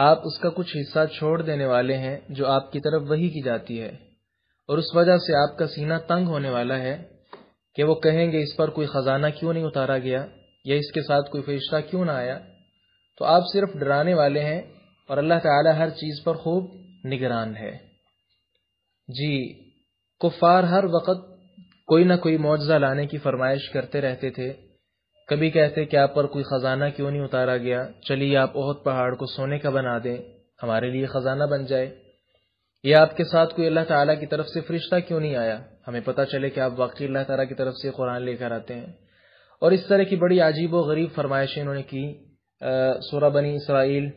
S1: आप उसका कुछ हिस्सा छोड़ देने वाले हैं जो आपकी तरफ वही की जाती है और उस वजह से आपका सीना तंग होने वाला है कि वो कहेंगे इस पर कोई खजाना क्यों नहीं उतारा गया या इसके साथ कोई फरिश्ता क्यों ना आया तो आप सिर्फ डराने वाले हैं और अल्लाह ताला हर चीज पर खूब निगरान है जी कुफार हर वक्त कोई ना कोई मुआवजा लाने की फरमाइश करते रहते थे कभी कहते कि आप पर कोई खजाना क्यों नहीं उतारा गया चलिए आप बहुत पहाड़ को सोने का बना दें हमारे लिए खजाना बन जाए या आपके साथ कोई अल्लाह ताला की तरफ से फरिश्ता क्यों नहीं आया हमें पता चले कि आप वाकई अल्लाह ताला की तरफ से कुरान लेकर आते हैं और इस तरह की बड़ी अजीब व गरीब फरमाइशें उन्होंने की सोरा बनी इसराइल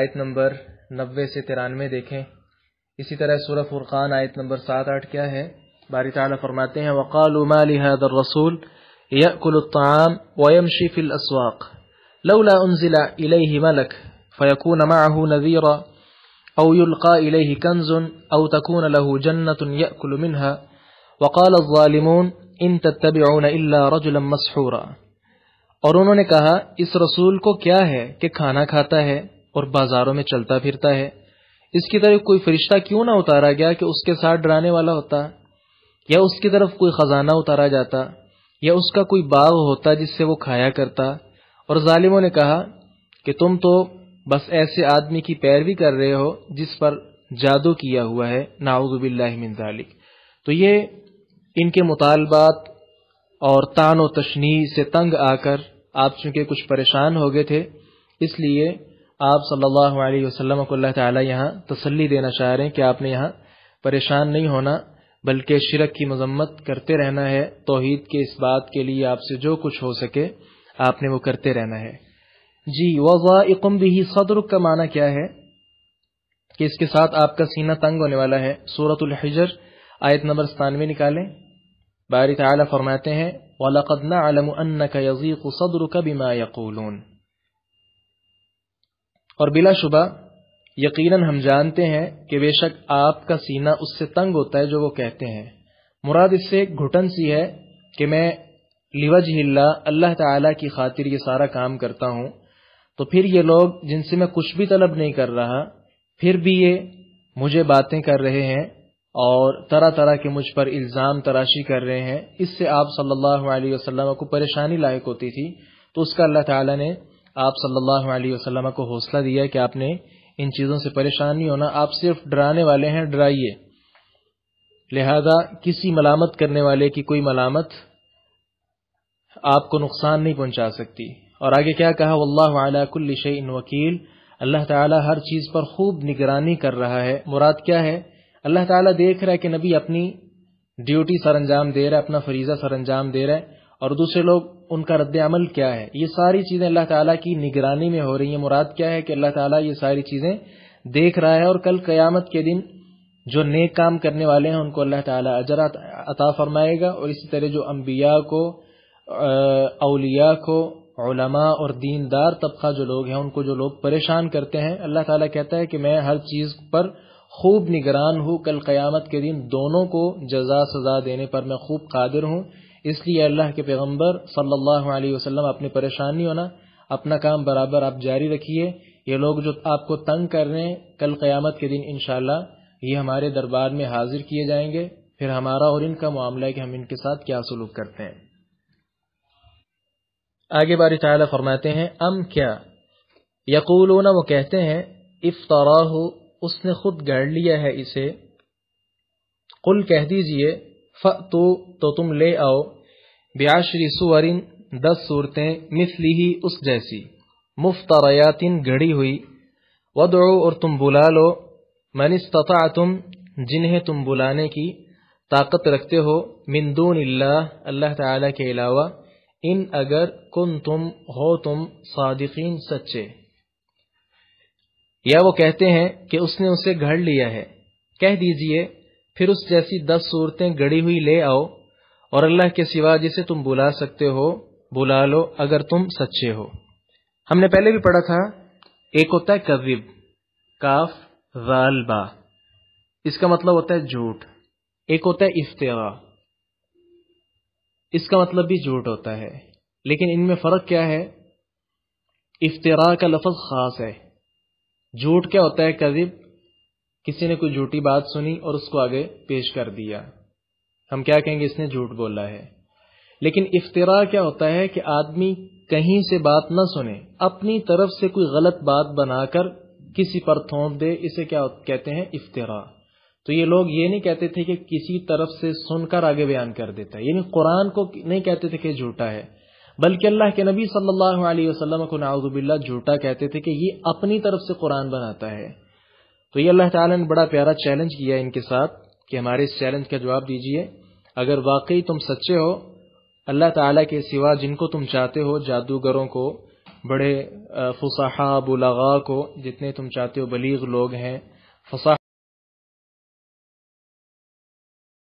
S1: आयत नंबर नबे से तिरानवे देखें इसी तरह सूरह फुरकान आयत नंबर सात आठ क्या है बारी ताला फरमाते हैं वक़ाल उमा लिहाद रसूल يأكل الطعام ويمشي في الأسواق لولا أنزل إليه ملك فيكون معه نذيرا أو يلقى إليه كنز أو تكون له جنة يأكل منها وقال الظالمون इन तत्तबिउन इल्ला रजुलम मसहूरा और उन्होंने कहा इस रसूल को क्या है कि खाना खाता है और बाजारों में चलता फिरता है इसकी तरफ कोई फरिश्ता क्यों ना उतारा गया कि उसके साथ डराने वाला होता या उसकी तरफ कोई खजाना उतारा जाता या उसका कोई बाग होता जिससे वो खाया करता और जालिमों ने कहा कि तुम तो बस ऐसे आदमी की पैरवी कर रहे हो जिस पर जादू किया हुआ है नाउजुबिल्लाजालिक तो ये इनके मुतालबात और तान व तशनी से तंग आकर आप चूंकि कुछ परेशान हो गए थे इसलिए आप सल्लल्लाहु अलैहि वसल्लम को अल्लाह ताला यहाँ तसल्ली देना चाह रहे हैं कि आपने यहाँ परेशान नहीं होना बल्कि शिरक की मजम्मत करते रहना है तोहहीद के इस बात के लिए आपसे जो कुछ हो सके आपने वो करते रहना है जी वज़ाइकुम बिही सदर का माना क्या है कि इसके साथ आपका सीना तंग होने वाला है सूरत हजर आयत नंबर सतानवे निकालें बारी तला फरमाते हैं वलकद का सदर का बीमा और बिला शुबा यकीनन हम जानते हैं कि बेशक आपका सीना उससे तंग होता है जो वो कहते हैं मुराद इससे एक घुटन सी है कि मैं लिवज हिल्ला अल्लाह ताला की खातिर ये सारा काम करता हूं तो फिर ये लोग जिनसे मैं कुछ भी तलब नहीं कर रहा फिर भी ये मुझे बातें कर रहे हैं और तरह तरह के मुझ पर इल्ज़ाम तराशी कर रहे हैं इससे आप सल्लल्लाहु अलैहि वसल्लम को परेशानी लायक होती थी तो उसका अल्लाह ताला ने आप सल्लल्लाहु अलैहि वसल्लम को हौसला दिया कि आपने इन चीज़ों से परेशान नहीं होना आप सिर्फ डराने वाले हैं डराइए लिहाजा किसी मलामत करने वाले की कोई मलामत आपको नुकसान नहीं पहुंचा सकती और आगे क्या कहा वल्लाह कुल्ल इन वकील अल्लाह ताला हर चीज़ पर खूब निगरानी कर रहा है मुराद क्या है अल्लाह ताला देख रहा है कि नबी अपनी ड्यूटी सर अंजाम दे रहा है अपना फरीज़ा सर अंजाम दे रहा है और दूसरे लोग उनका रद्द अमल क्या है ये सारी चीज़ें अल्लाह ताला की निगरानी में हो रही है मुराद क्या है कि अल्लाह ताला ये सारी चीज़ें देख रहा है और कल क़यामत के दिन जो नेक काम करने वाले हैं उनको अल्लाह ताला अजर अता फरमाएगा और इसी तरह जो अम्बिया को अलिया को ओलमा और दीनदार तबका जो लोग हैं उनको जो लोग परेशान करते हैं अल्लाह ताला कहता है कि मैं हर चीज़ पर खूब निगरान हूँ कल क़यामत के दिन दोनों को जजा सजा देने पर मैं खूब कादिर हूँ इसलिए अल्लाह के पैगम्बर सल्लल्लाहु अलैहि वसल्लम अपनी परेशानी होना अपना काम बराबर आप जारी रखिए ये लोग जो आपको तंग कर रहे हैं कल क्यामत के दिन इन ये हमारे दरबार में हाजिर किए जाएंगे फिर हमारा और इनका मामला है कि हम इनके साथ क्या सलूक करते हैं आगे बारी ताला फरमाते हैं अम क्या यकूलून वो कहते हैं इफ्तारा उसने खुद गढ़ लिया है इसे कुल कह दीजिए फ़तु तो तुम ले आओ ब्याशरी सुवरिन दस सूरतें मिसली ही उस जैसी मुफ्तरयातिन घड़ी हुई वदो और तुम बुला लो मनिस्तता तुम जिन्हें तुम बुलाने की ताकत रखते हो मिंदून अल्लाह ताला के अलावा इन अगर कुन तुम हो तुम सादिकीन सच्चे या वो कहते हैं कि उसने उसे घड़ लिया है कह दीजिए फिर उस जैसी दस सूरतें गड़ी हुई ले आओ और अल्लाह के सिवा जिसे तुम बुला सकते हो बुला लो अगर तुम सच्चे हो हमने पहले भी पढ़ा था एक होता है कविब काफ वालबा इसका मतलब होता है झूठ एक होता है इफ्तवा इसका मतलब भी झूठ होता है लेकिन इनमें फ़र्क क्या है इफ्तरा का लफज ख़ास है झूठ क्या होता है कजिब किसी ने कोई झूठी बात सुनी और उसको आगे पेश कर दिया हम क्या कहेंगे इसने झूठ बोला है लेकिन इफ्तरा क्या होता है कि आदमी कहीं से बात न सुने अपनी तरफ से कोई गलत बात बनाकर किसी पर थोप दे इसे क्या कहते हैं इफ्तरा तो ये लोग ये नहीं कहते थे कि किसी तरफ से सुनकर आगे बयान कर देता है यानी कुरान को नहीं कहते थे कि झूठा है बल्कि अल्लाह के नबी सल्लल्लाहु अलैहि वसल्लम को नाउजुबिल्ला झूठा कहते थे कि ये अपनी तरफ से कुरान बनाता है तो ये अल्लाह ताला ने बड़ा प्यारा चैलेंज किया है इनके साथ कि हमारे इस चैलेंज का जवाब दीजिए अगर वाकई तुम सच्चे हो अल्लाह ताला के सिवा जिनको तुम चाहते हो जादूगरों को बड़े फुसाहा बुलागा को जितने तुम चाहते हो बलीग लोग हैं फसाह